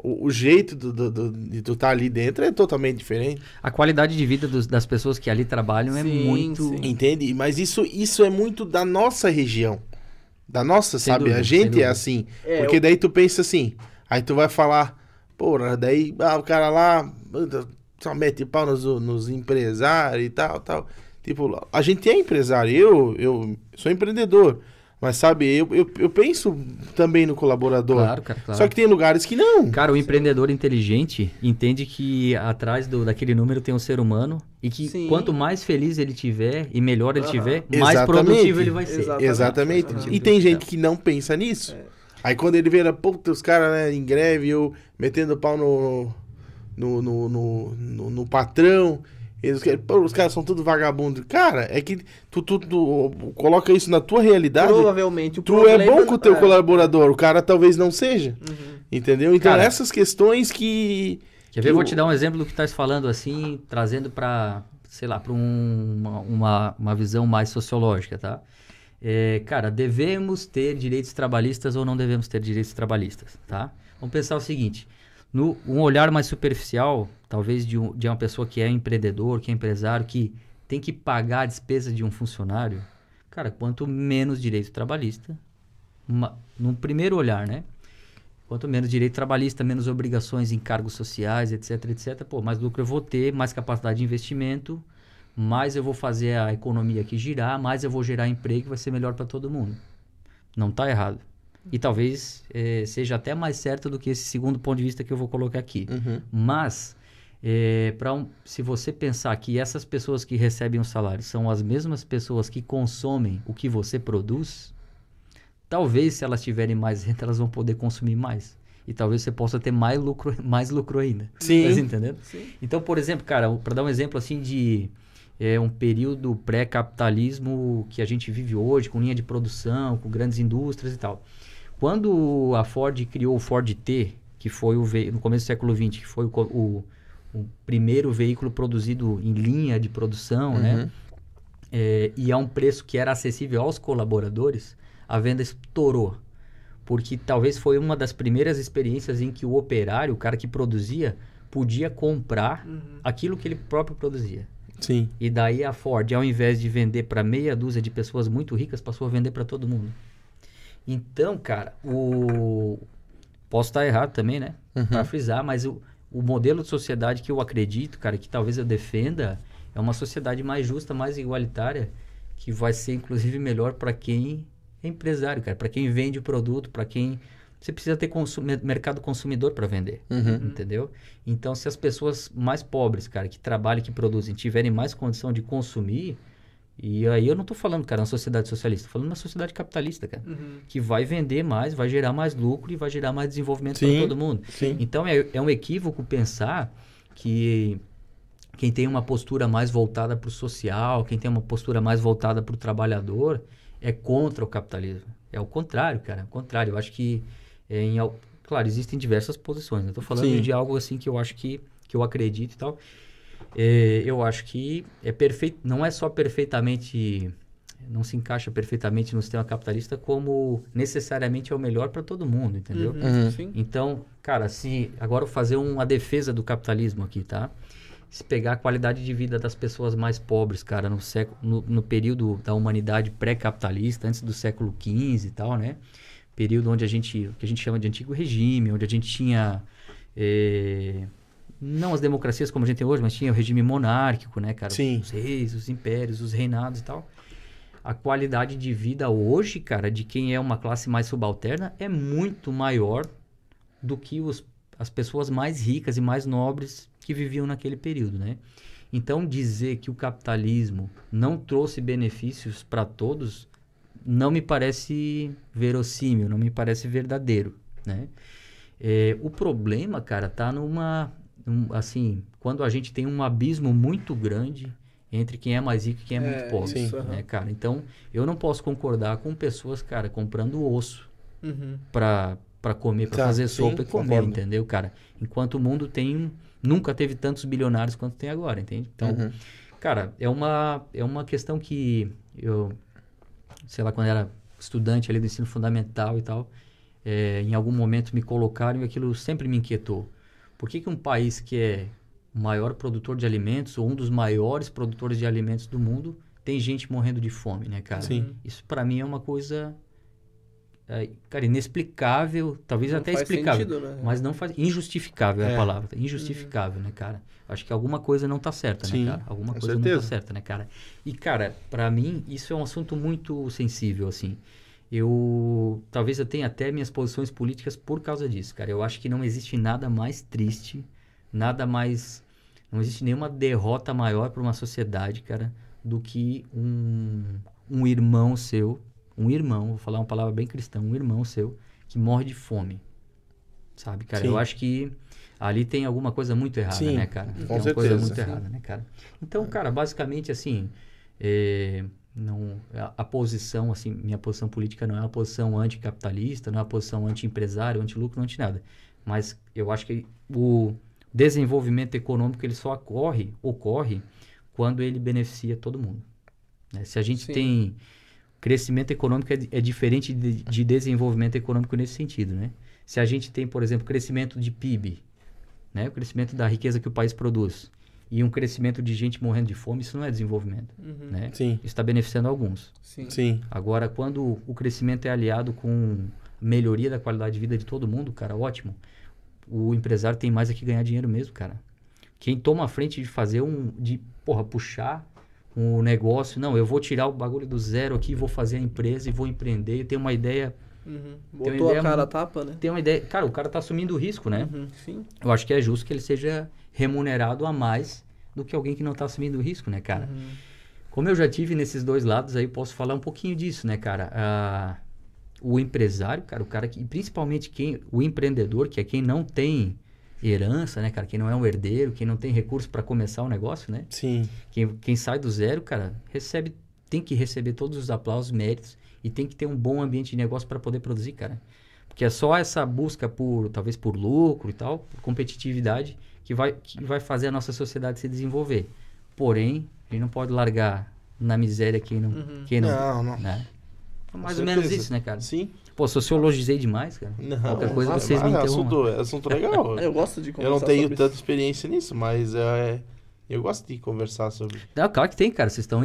O, o jeito do, do, do, de tu estar tá ali dentro é totalmente diferente. A qualidade de vida dos, das pessoas que ali trabalham é sim, é muito. Sim. Entende? Mas isso, isso é muito da nossa região da nossa, sem sabe? Dúvida, a gente é assim. É, porque eu... daí tu pensa assim, aí tu vai falar, porra, daí ah, o cara lá só mete pau nos, nos empresários e tal, tal. Tipo, a gente é empresário, eu, eu sou empreendedor. Mas sabe, eu, eu, eu, penso também no colaborador. Claro, cara, claro. Só que tem lugares que não. Cara, o empreendedor inteligente entende que atrás do, daquele número tem um ser humano e que Sim. quanto mais feliz ele tiver e melhor ele uhum. tiver, mais produtivo ele vai ser. Exatamente. Exatamente. Uhum. E tem gente que não pensa nisso. É. Aí quando ele vê, puta, os caras né, em greve, ou metendo pau no, no, no, no, no patrão. Eles, pô, os caras são tudo vagabundo. Cara, é que tu, tu, tu, coloca isso na tua realidade. Provavelmente o Tu é bom com o teu é. colaborador, o cara talvez não seja. Uhum. Entendeu? Então, cara, essas questões que. Quer ver? Eu... Vou te dar um exemplo do que estás falando assim, trazendo para, sei lá, para um, uma, uma, uma visão mais sociológica, tá? É, cara, devemos ter direitos trabalhistas ou não devemos ter direitos trabalhistas, tá? Vamos pensar o seguinte: no, um olhar mais superficial, talvez de, um, de uma pessoa que é empreendedor, que é empresário, que tem que pagar a despesa de um funcionário, cara, quanto menos direito trabalhista, uma, num primeiro olhar, né? Quanto menos direito trabalhista, menos obrigações em cargos sociais, etc, etc, pô, mais lucro eu vou ter, mais capacidade de investimento, mais eu vou fazer a economia aqui girar, mais eu vou gerar emprego, vai ser melhor para todo mundo. Não está errado. E talvez é, seja até mais certo do que esse segundo ponto de vista que eu vou colocar aqui. Uhum. Mas, é, um, se você pensar que essas pessoas que recebem o um salário são as mesmas pessoas que consomem o que você produz, talvez se elas tiverem mais renda, elas vão poder consumir mais. E talvez você possa ter mais lucro, mais lucro ainda. [LAUGHS] Sim. Tá entendendo? Sim. Então, por exemplo, cara, para dar um exemplo assim de é, um período pré-capitalismo que a gente vive hoje, com linha de produção, com grandes indústrias e tal. Quando a Ford criou o Ford T, que foi o no começo do século XX, que foi o, o, o primeiro veículo produzido em linha de produção, né? uhum. né? É, e a um preço que era acessível aos colaboradores, a venda estourou. Porque talvez foi uma das primeiras experiências em que o operário, o cara que produzia, podia comprar uhum. aquilo que ele próprio produzia. Sim. E daí a Ford, ao invés de vender para meia dúzia de pessoas muito ricas, passou a vender para todo mundo. Então, cara, o. Posso estar errado também, né? Uhum. Para frisar, mas o, o modelo de sociedade que eu acredito, cara, que talvez eu defenda, é uma sociedade mais justa, mais igualitária, que vai ser inclusive melhor para quem é empresário, cara, para quem vende o produto, para quem você precisa ter consum... mercado consumidor para vender, uhum. entendeu? Então, se as pessoas mais pobres, cara, que trabalham, que produzem, tiverem mais condição de consumir, e aí eu não estou falando, cara, na sociedade socialista, estou falando na sociedade capitalista, cara. Uhum. Que vai vender mais, vai gerar mais lucro e vai gerar mais desenvolvimento para todo mundo. Sim. Então é, é um equívoco pensar que quem tem uma postura mais voltada para o social, quem tem uma postura mais voltada para o trabalhador, é contra o capitalismo. É o contrário, cara. É o contrário. Eu acho que, é em, claro, existem diversas posições. Né? Eu tô falando Sim. de algo assim que eu acho que, que eu acredito e tal. É, eu acho que é perfeito, não é só perfeitamente, não se encaixa perfeitamente no sistema capitalista como necessariamente é o melhor para todo mundo, entendeu? Uhum. Uhum. Então, cara, se agora vou fazer uma defesa do capitalismo aqui, tá? Se pegar a qualidade de vida das pessoas mais pobres, cara, no século, no, no período da humanidade pré-capitalista, antes do século XV e tal, né? Período onde a gente, que a gente chama de antigo regime, onde a gente tinha eh, não as democracias como a gente tem hoje, mas tinha o regime monárquico, né, cara? Sim. Os reis, os impérios, os reinados e tal. A qualidade de vida hoje, cara, de quem é uma classe mais subalterna é muito maior do que os, as pessoas mais ricas e mais nobres que viviam naquele período, né? Então, dizer que o capitalismo não trouxe benefícios para todos não me parece verossímil, não me parece verdadeiro, né? É, o problema, cara, tá numa um, assim, quando a gente tem um abismo muito grande entre quem é mais rico e quem é, é muito pobre, né, cara? Então, eu não posso concordar com pessoas, cara, comprando osso uhum. para para comer, para tá, fazer sim, sopa e comer, concordo. entendeu, cara? Enquanto o mundo tem nunca teve tantos bilionários quanto tem agora, entende? Então, uhum. cara, é uma é uma questão que eu sei lá quando era estudante ali do ensino fundamental e tal, é, em algum momento me colocaram e aquilo sempre me inquietou. Por que, que um país que é o maior produtor de alimentos ou um dos maiores produtores de alimentos do mundo tem gente morrendo de fome, né, cara? Sim. Isso para mim é uma coisa é, cara, inexplicável, talvez não até explicável, sentido, né? mas não faz injustificável é, é a palavra, injustificável, uhum. né, cara? Acho que alguma coisa não tá certa, né, Sim, né, cara? Alguma coisa certeza. não tá certa, né, cara? E cara, para mim isso é um assunto muito sensível assim eu talvez eu tenha até minhas posições políticas por causa disso, cara. Eu acho que não existe nada mais triste, nada mais não existe nenhuma derrota maior para uma sociedade, cara, do que um, um irmão seu, um irmão, vou falar uma palavra bem cristã, um irmão seu que morre de fome. Sabe, cara? Sim. Eu acho que ali tem alguma coisa muito errada, Sim, né, cara? Com tem certeza. coisa muito errada, né, cara? Então, é. cara, basicamente assim, é, não, a, a, posição, assim, minha posição política não é uma posição anticapitalista, não é uma posição anti-empresário, anti-lucro, anti-nada. Mas eu acho que o desenvolvimento econômico ele só ocorre, ocorre quando ele beneficia todo mundo. Né? Se a gente Sim. tem crescimento econômico é, é diferente de, de, desenvolvimento econômico nesse sentido, né? Se a gente tem, por exemplo, crescimento de PIB, né? O crescimento da riqueza que o país produz e um crescimento de gente morrendo de fome, isso não é desenvolvimento. Uhum. Né? Sim. Isso está beneficiando alguns. Sim. Sim. Agora, quando o crescimento é aliado com melhoria da qualidade de vida de todo mundo, cara, ótimo. O empresário tem mais a é que ganhar dinheiro mesmo, cara. Quem toma a frente de fazer um. de, porra, puxar o um negócio. Não, eu vou tirar o bagulho do zero aqui, vou fazer a empresa e vou empreender. Eu tenho uma ideia. Uhum. Botou uma ideia, a cara a tapa, né? Tem uma ideia. Cara, o cara tá assumindo o risco, né? Uhum, sim. Eu acho que é justo que ele seja remunerado a mais do que alguém que não está assumindo o risco, né, cara? Uhum. Como eu já tive nesses dois lados, aí posso falar um pouquinho disso, né, cara? Ah, o empresário, cara, o cara que, principalmente quem, o empreendedor, que é quem não tem herança, né, cara? Quem não é um herdeiro, quem não tem recurso para começar o um negócio, né? Sim. Quem, quem sai do zero, cara, recebe, tem que receber todos os aplausos, méritos e tem que ter um bom ambiente de negócio para poder produzir, cara. Porque é só essa busca por, talvez por lucro e tal, por competitividade, que vai, que vai fazer a nossa sociedade se desenvolver. Porém, a gente não pode largar na miséria quem não. Uhum. Quem não, não. não. Né? mais ou menos isso, né, cara? Sim. Pô, sociologizei demais, cara. Não, Qualquer coisa não, vocês me interrompam. Assunto, é assunto legal. [LAUGHS] eu gosto de conversar Eu não tenho tanta experiência nisso, mas é, eu gosto de conversar sobre... Não, claro que tem, cara. Vocês estão...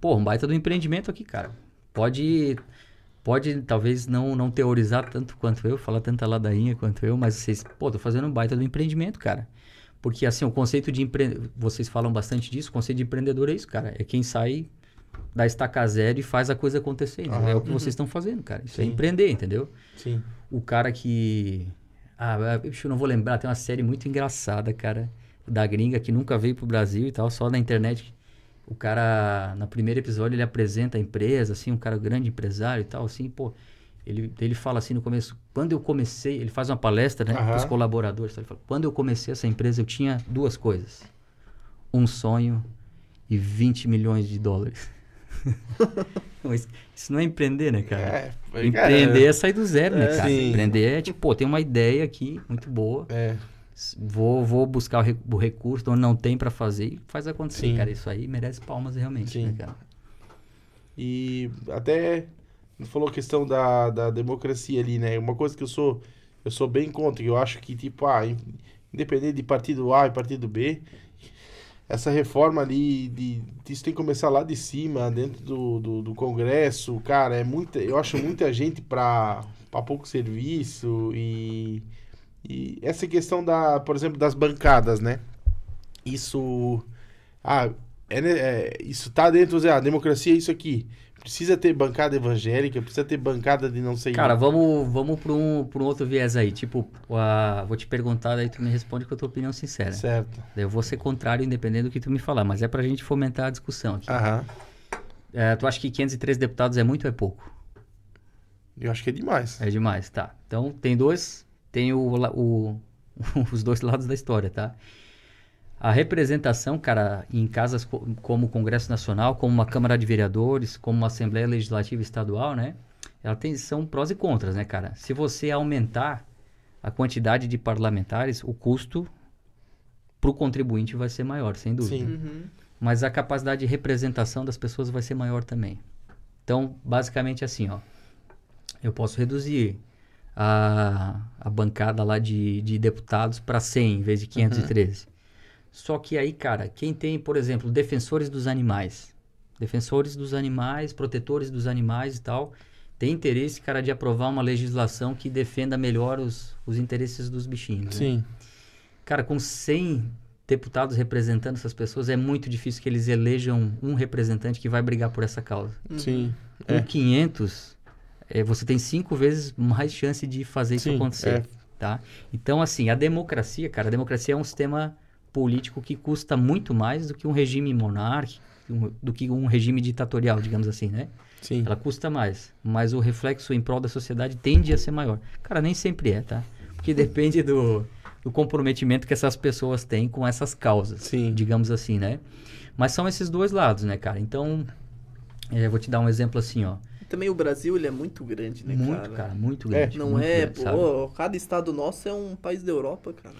Pô, um baita do empreendimento aqui, cara. Pode... Pode, talvez, não, não teorizar tanto quanto eu, falar tanta ladainha quanto eu, mas vocês... Pô, tô fazendo um baita do empreendimento, cara. Porque assim, o conceito de empreendedor, vocês falam bastante disso, o conceito de empreendedor é isso, cara. É quem sai da estaca zero e faz a coisa acontecer. Uhum. É o que vocês estão fazendo, cara. Isso é Sim. é empreender, entendeu? Sim. O cara que. Ah, ah eu não vou lembrar, tem uma série muito engraçada, cara, da gringa que nunca veio pro Brasil e tal, só na internet. O cara, no primeiro episódio, ele apresenta a empresa, assim, um cara grande empresário e tal, assim, pô. Ele, ele fala assim no começo, quando eu comecei, ele faz uma palestra né, uhum. para os colaboradores. Ele fala, quando eu comecei essa empresa, eu tinha duas coisas. Um sonho e 20 milhões de dólares. [LAUGHS] isso não é empreender, né, cara? É, foi, empreender cara, é sair do zero, né, é, né, cara? Sim. Empreender é tipo, pô, tem uma ideia aqui muito boa. É. Vou, vou buscar o, recurso onde não tem para fazer e faz acontecer, sim. cara. Isso aí merece palmas realmente, né, sim. né, cara? E até ele falou a questão da, da democracia ali, né? Uma coisa que eu sou eu sou bem contra, eu acho que tipo, ah, independente de partido A e partido B, essa reforma ali de, isso tem que começar lá de cima, dentro do, do, do Congresso, cara, é muita, eu acho muita gente para para pouco serviço e e essa questão da, por exemplo, das bancadas, né? Isso ah, é, né, é, isso tá dentro, ah, democracia é isso aqui. Precisa ter bancada evangélica, precisa ter bancada de não sei. Cara, vamos, vamos para um, um outro viés aí. Tipo, a, vou te perguntar, daí tu me responde com a tua opinião sincera. Certo. Daí eu vou ser contrário, independente do que tu me falar, mas é para a gente fomentar a discussão aqui. Aham. É, tu acha que 503 deputados é muito ou é pouco? Eu acho que é demais. É demais, tá. Então tem dois, tem o, o [LAUGHS] os dois lados da história, tá? a representação, cara, em casas como o Congresso Nacional, como uma Câmara de Vereadores, como uma Assembleia Legislativa Estadual, né? Ela tem são prós e contras, né, cara? Se você aumentar a quantidade de parlamentares, o custo para o contribuinte vai ser maior, sem dúvida. Uhum. Mas a capacidade de representação das pessoas vai ser maior também. Então, basicamente assim, ó. Eu posso reduzir a, a bancada lá de, de deputados para 100 em vez de 513. Uhum. Só que aí, cara, quem tem, por exemplo, defensores dos animais, defensores dos animais, protetores dos animais e tal, tem interesse, cara, de aprovar uma legislação que defenda melhor os, os interesses dos bichinhos. Né? Sim. Né? Cara, com 100 deputados representando essas pessoas, é muito difícil que eles elejam um representante que vai brigar por essa causa. Uhum. Sim. Com é. 500, é, você tem cinco vezes mais chance de fazer Sim, isso acontecer. É. Tá? Então, assim, a democracia, cara, a democracia é um sistema político que custa muito mais do que um regime monárquico, do que um regime ditatorial, digamos assim, né? Sim. Ela custa mais, mas o reflexo em prol da sociedade tende a ser maior. Cara, nem sempre é, tá? Porque [LAUGHS] depende do, do comprometimento que essas pessoas têm com essas causas, Sim. digamos assim, né? Mas são esses dois lados, né, cara? Então, é, vou te dar um exemplo assim, ó. Também o Brasil, ele é muito grande, né, muito, cara? Muito, cara, muito grande. É. Não muito é, grande, pô, sabe? cada estado nosso é um país da Europa, cara.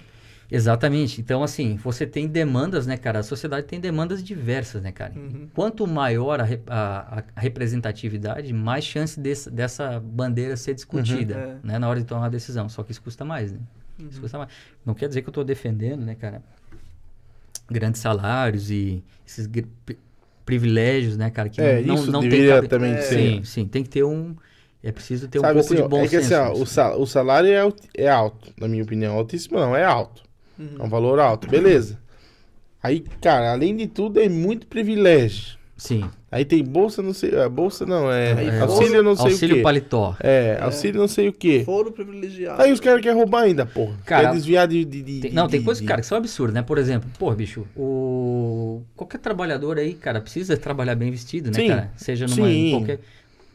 Exatamente. Então, assim, você tem demandas, né, cara? A sociedade tem demandas diversas, né, cara? Uhum. Quanto maior a, a, a, representatividade, mais chance desse, dessa bandeira ser discutida, uhum, é. né, na hora de tomar a decisão. Só que isso custa mais, né? Uhum. Isso custa mais. Não quer dizer que eu estou defendendo, né, cara? Grandes salários e esses privilégios, né, cara? Que é, não, isso não deveria tem cabe... também é. Sim, sim. Tem que ter um... É preciso ter Sabe, um pouco assim, de bom é que, assim, senso. Assim, ó, né? o salário é é alto, na minha opinião. É altíssimo não, é alto. Uhum. É um valor alto, beleza. Aí, cara, além de tudo, é muito privilégio. Sim. Aí tem bolsa, não sei. É, bolsa não, é, é. é auxílio não sei auxílio o quê. paletó. É, é, auxílio não sei o quê. Foro privilegiado. Aí os caras querem roubar ainda, porra. Cara, Quer desviar de. de, de não, de, tem coisas, cara, que são absurdas, né? Por exemplo, pô, bicho, o. Qualquer trabalhador aí, cara, precisa trabalhar bem vestido, né, Sim. cara? Seja numa. Sim. Qualquer...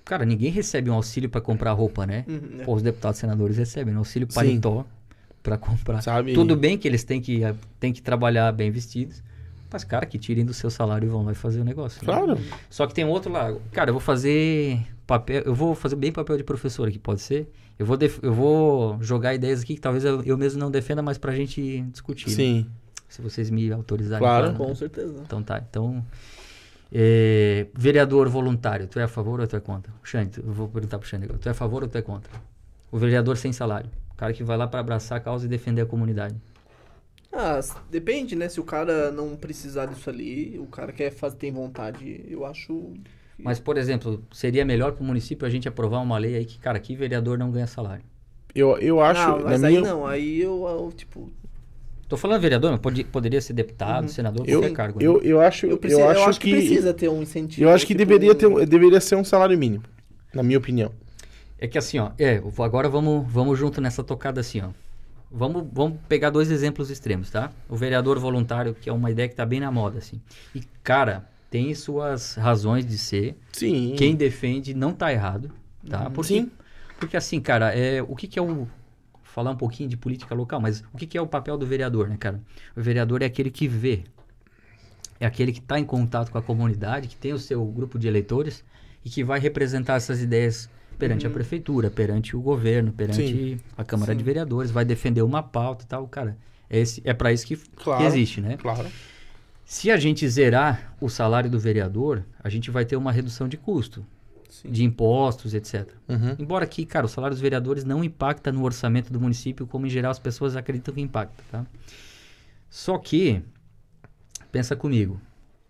Cara, ninguém recebe um auxílio para comprar roupa, né? Uhum. É. Pô, os deputados senadores recebem um né? auxílio paletó. Sim para comprar. Sabe... Tudo bem que eles têm que, têm que trabalhar bem vestidos, mas, cara, que tirem do seu salário e vão lá e fazer o negócio. Né? Claro. Né? Só que tem outro lá. Cara, eu vou fazer papel. Eu vou fazer bem papel de professor aqui, pode ser? Eu vou, def... eu vou jogar ideias aqui que talvez eu, eu mesmo não defenda, mas pra gente discutir. Né? Sim. Né? Se vocês me autorizarem. Claro, então, né? com né? certeza. Então tá. Então. É... vereador voluntário, tu é a favor ou tu é contra? Xande, eu vou perguntar pro Xande agora. Tu é a favor ou tu é contra? O vereador sem salário cara que vai lá para abraçar a causa e defender a comunidade. Ah, depende, né? Se o cara não precisar disso ali, o cara quer fazer, tem vontade, eu acho. Mas, por exemplo, seria melhor para o município a gente aprovar uma lei aí que, cara, que vereador não ganha salário. Eu, eu acho. Não, mas aí minha... não, aí eu, eu, tipo. Tô falando vereador, mas pode, poderia ser deputado, uhum. senador, eu, qualquer cargo. Né? Eu, né? eu, acho, eu, preciso, eu acho, eu acho que, que, precisa ter um incentivo. Eu acho que tipo... deveria, ter, deveria ser um salário mínimo, na minha opinião. É que assim, ó, é, agora vamos, vamos junto nessa tocada assim, ó. Vamos, vamos pegar dois exemplos extremos, tá? O vereador voluntário, que é uma ideia que tá bem na moda, assim. E, cara, tem suas razões de ser. Sim. Quem defende não tá errado, tá? Uhum. Porque, Sim. Porque assim, cara, é, o que que é o... Falar um pouquinho de política local, mas o que que é o papel do vereador, né, cara? O vereador é aquele que vê. É aquele que está em contato com a comunidade, que tem o seu grupo de eleitores e que vai representar essas ideias perante uhum. a prefeitura, perante o governo, perante Sim. a Câmara Sim. de Vereadores, vai defender uma pauta e tal, cara. É esse, é para isso que, claro, existe, né? Claro. Se a gente zerar o salário do vereador, a gente vai ter uma redução de custo, Sim. de impostos, etc. Uhum. Embora que, cara, o salário dos vereadores não impacta no orçamento do município, como em geral as pessoas acreditam que impacta, tá? Só que, pensa comigo,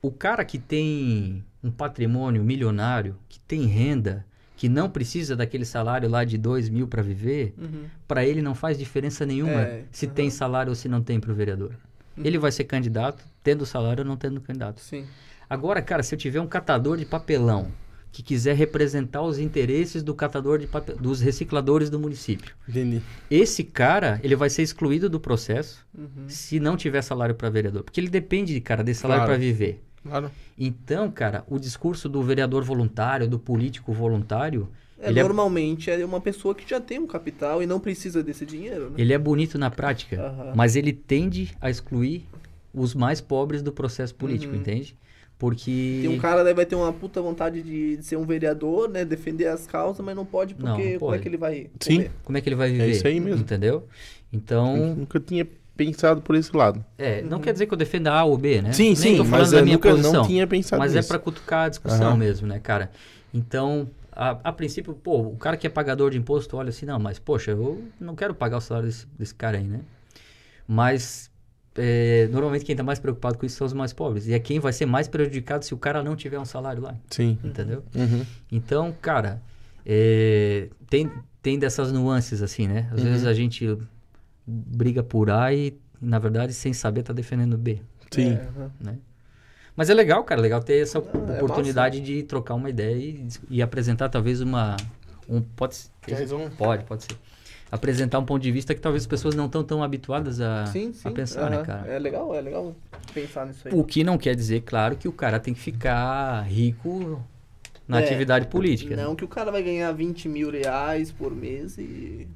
o cara que tem um patrimônio milionário, que tem renda, que não precisa daquele salário lá de dois mil para viver, uhum. para ele não faz diferença nenhuma é, se uhum. tem salário ou se não tem para o vereador. Uhum. Ele vai ser candidato tendo salário ou não tendo candidato. Sim. Agora, cara, se eu tiver um catador de papelão que quiser representar os interesses do catador de papel, dos recicladores do município. Entendi. Esse cara, ele vai ser excluído do processo uhum. se não tiver salário para vereador, porque ele depende, cara, desse salário claro. para viver. Claro. Então, cara, o discurso do vereador voluntário, do político voluntário. É, é normalmente é... é... uma pessoa que já tem um capital e não precisa desse dinheiro. Né? Ele é bonito na prática, uhum. mas ele tende a excluir os mais pobres do processo político, uhum. entende? Porque. Tem um cara né, vai ter uma puta vontade de, ser um vereador, né? Defender as causas, mas não pode porque não, não é pode. como é que ele vai. Sim. Como é que ele vai viver? É isso aí mesmo. Entendeu? Então. Eu nunca tinha pensado por esse lado. É, não uhum. quer dizer que eu defenda A ou B, né? Sim, Nem sim, tô falando mas da eu minha nunca, posição, não tinha pensado Mas é nisso. é para cutucar a discussão uhum. mesmo, né, cara? Então, a, a, princípio, pô, o cara que é pagador de imposto olha assim, não, mas poxa, eu não quero pagar o salário desse, desse cara aí, né? Mas é, normalmente quem está mais preocupado com isso são os mais pobres. E é quem vai ser mais prejudicado se o cara não tiver um salário lá. Sim. Entendeu? Uhum. Então, cara, é, tem, tem dessas nuances assim, né? Às uhum. vezes a gente briga por A e, na verdade, sem saber, tá defendendo B. Sim. É, uhum. né? Mas é legal, cara, legal ter essa é, é né? oportunidade é de trocar uma ideia e, e apresentar talvez uma. Um, pode ser. Queres um? Pode, pode ser apresentar um ponto de vista que talvez as pessoas não estão tão habituadas a, sim, sim. a pensar, uhum. né, cara? É legal, é legal pensar nisso aí. O que não quer dizer, claro, que o cara tem que ficar rico na é, atividade política. Né? Não né? que o cara vai ganhar 20 mil reais por mês e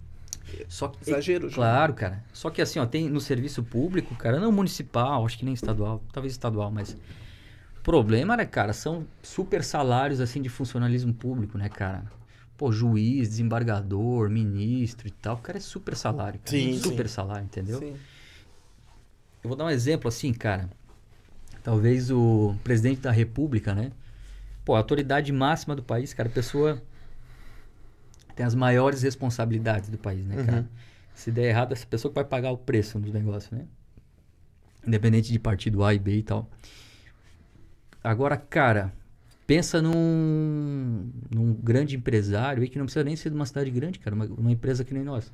só que, Exagero, é, né? Claro, cara. Só que assim, ó, tem no serviço público, cara, não municipal, acho que nem estadual, talvez estadual, mas. O problema, né, cara, são super salários assim de funcionalismo público, né, cara? Pô, juiz, desembargador, ministro e tal, o cara é super salário. Cara. Sim, super sim. salário, entendeu? Sim. Eu vou dar um exemplo assim, cara. Talvez o presidente da república, né? Pô, a autoridade máxima do país, cara, a pessoa tem as maiores responsabilidades do país, né, cara? Uhum. Se der errado, essa pessoa que vai pagar o preço dos negócios, né? Independente de partido A e B e tal. Agora, cara, pensa num, num grande empresário e que não precisa nem ser de uma cidade grande, cara, uma, uma empresa que nem nossa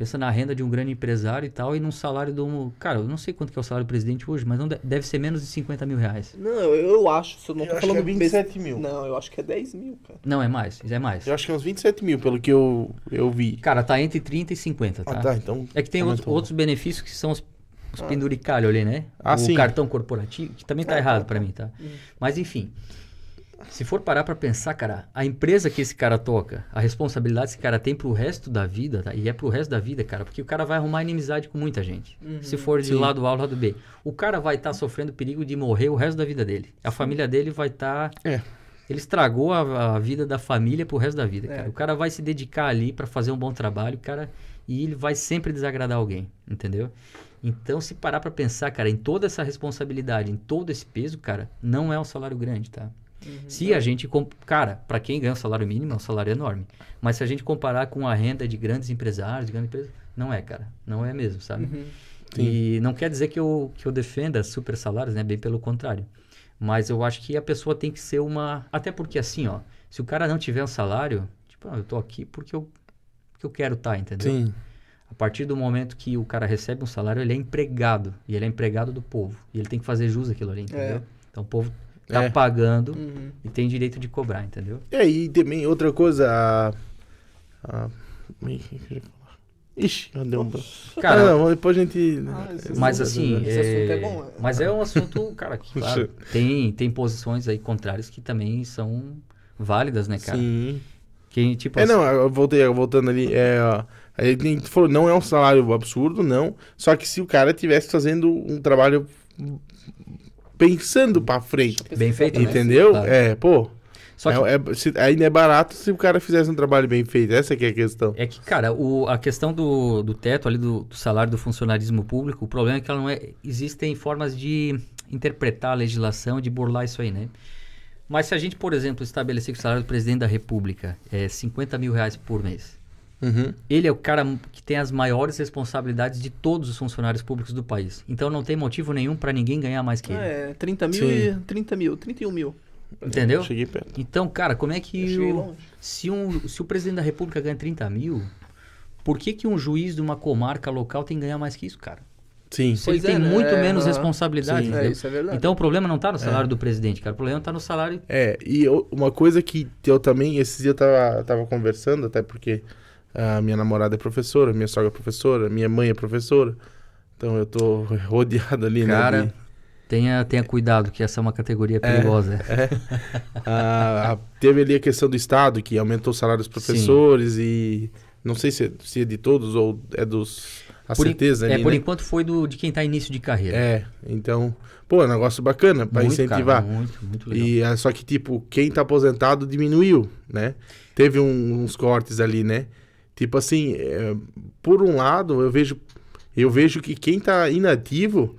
pensa na renda de um grande empresário e tal, e num salário de um. Cara, eu não sei quanto que é o salário do presidente hoje, mas não deve ser menos de 50 mil reais. Não, eu, eu acho, se eu não eu tô acho falando. Que é 27 mil. Não, eu acho que é 10 mil, cara. Não, é mais, é mais. Eu acho que é uns 27 mil, pelo que eu, eu vi. Cara, tá entre 30 e 50, ah, tá? Ah, tá, então. É que tem outros, outros benefícios que são os, os ah. penduricalhos ali, né? Ah, o sim. cartão corporativo, que também tá ah, errado tá. para mim, tá? Hum. Mas enfim. Se for parar para pensar, cara, a empresa que esse cara toca, a responsabilidade que esse cara tem pro resto da vida, tá? e é pro resto da vida, cara, porque o cara vai arrumar inimizade com muita gente. Uhum, se for de sim. lado A ou lado B. O cara vai estar tá sofrendo perigo de morrer o resto da vida dele. A sim. família dele vai estar. Tá... É. Ele estragou a, a, vida da família pro resto da vida, é. cara. O cara vai se dedicar ali para fazer um bom trabalho, cara, e ele vai sempre desagradar alguém, entendeu? Então, se parar para pensar, cara, em toda essa responsabilidade, em todo esse peso, cara, não é um salário grande, tá? Uhum. Se a gente. Cara, para quem ganha um salário mínimo, é um salário enorme. Mas se a gente comparar com a renda de grandes empresários, de grandes empresas, não é, cara. Não é mesmo, sabe? Uhum. E não quer dizer que eu, que eu defenda super salários, né? Bem pelo contrário. Mas eu acho que a pessoa tem que ser uma. Até porque assim, ó. Se o cara não tiver um salário, tipo, ah, eu tô aqui porque eu, porque eu quero estar, tá, entendeu? Sim. A partir do momento que o cara recebe um salário, ele é empregado. E ele é empregado do povo. E ele tem que fazer jus àquilo ali, entendeu? É. Então o povo tá é. pagando uhum. e tem direito de cobrar, entendeu? É, e também outra coisa. A... a... É Ixi, eu dei um. Cara, ah, não, depois a gente. Ah, mas é assim. É... Esse assunto é bom. É. Mas é um assunto, cara, que claro, tem, tem posições aí contrárias que também são válidas, né, cara? Sim. Que, tipo, é, assim... não, eu voltei, voltando ali. É, nem falou, não é um salário absurdo, não. Só que se o cara estivesse fazendo um trabalho pensando pra frente. Bem feito, né? Entendeu? Né? É, pô. Só que... é, é se, ainda é barato se o cara fizesse um trabalho bem feito. Essa que é a questão. É que, cara, o, a questão do, do teto ali, do, do, salário do funcionarismo público, o problema é que ela não é. Existem formas de interpretar a legislação, de burlar isso aí, né? Mas se a gente, por exemplo, estabelecer que o salário do presidente da República é 50 mil reais por mês, Uhum. Ele é o cara que tem as maiores responsabilidades de todos os funcionários públicos do país. Então não tem motivo nenhum para ninguém ganhar mais que ah, ele. É, 30 mil Sim. e 30 mil, 31 mil. Entendeu? Cheguei perto. Então, cara, como é que. O, se, um, se o presidente da República ganha 30 mil, por que, que um juiz de uma comarca local tem que ganhar mais que isso, cara? Sim. Ele tem é, né? muito é, menos responsabilidade. Sim, é, isso é verdade. Então o problema não está no é. salário do presidente, cara. O problema está no salário. É, e eu, uma coisa que eu também, esses dias eu tava, tava conversando, até porque a minha namorada é professora, minha sogra é professora, minha mãe é professora. Então eu tô [LAUGHS] rodeado ali, né, Cara, né? De... Tenha, tenha cuidado, que essa é uma categoria é, perigosa. [LAUGHS] É, é. ah, teve ali a questão do Estado, que aumentou o salário dos professores Sim. e. Não sei se, é, se é de todos ou é dos. A por certeza, in, é, ali, é, por né? enquanto foi do, de quem está início de carreira. É, então, pô, é um negócio bacana para incentivar. Cara, muito, muito legal. E, só que, tipo, quem está aposentado diminuiu, né? Teve um, uns cortes ali, né? Tipo assim, é, por um lado, eu vejo, eu vejo que quem tá inativo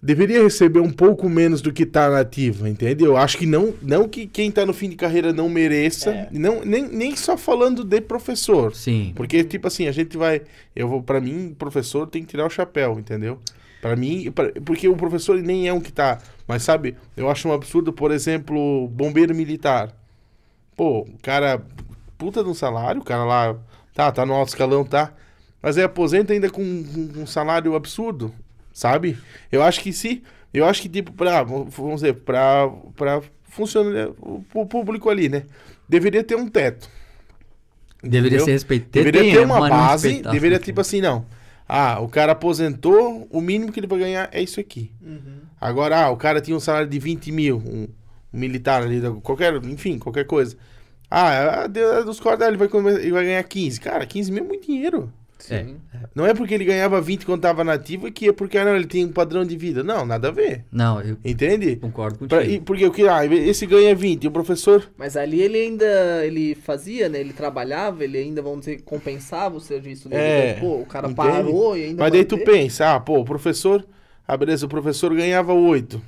deveria receber um pouco menos do que tá nativo, entendeu? Eu acho que não, não que quem tá no fim de carreira não mereça, é. não, nem, nem só falando de professor. Sim. Porque tipo assim, a gente vai, eu vou para mim, professor tem que tirar o chapéu, entendeu? Para mim, pra, porque o professor nem é um que tá, mas sabe, eu acho um absurdo, por exemplo, bombeiro militar. Pô, o cara puta de um salário, o cara lá Tá, tá no alto escalão, tá. Mas aí aposenta ainda com, um salário absurdo, sabe? Eu acho que sim Eu acho que, tipo, pra. Vamos dizer, pra. pra funcionar o público ali, né? Deveria ter um teto. Deveria entendeu? ser respeitado. Deveria ter uma base. Deveria, tipo assim, não. Ah, o cara aposentou, o mínimo que ele vai ganhar é isso aqui. Uhum. Agora, ah, o cara tinha um salário de 20 mil, um, um militar ali, qualquer, enfim, qualquer coisa. Ah, é, é dos cortes ele vai, ele vai ganhar 15. Cara, 15 mil é muito dinheiro. Sim. É. Não é porque ele ganhava 20 quando estava nativo que é porque ah, não, ele tem um padrão de vida. Não, nada a ver. Não, eu Entende? Concordo contigo. Pra, e porque o que ah, esse ganha 20, o professor. Mas ali ele ainda ele fazia, né? Ele trabalhava, ele ainda, vamos dizer, compensava o serviço dele. É, então, pô, o cara entende? parou e ainda. Mas daí tu pensa, ah, pô, o professor. Ah, beleza, o professor ganhava 8.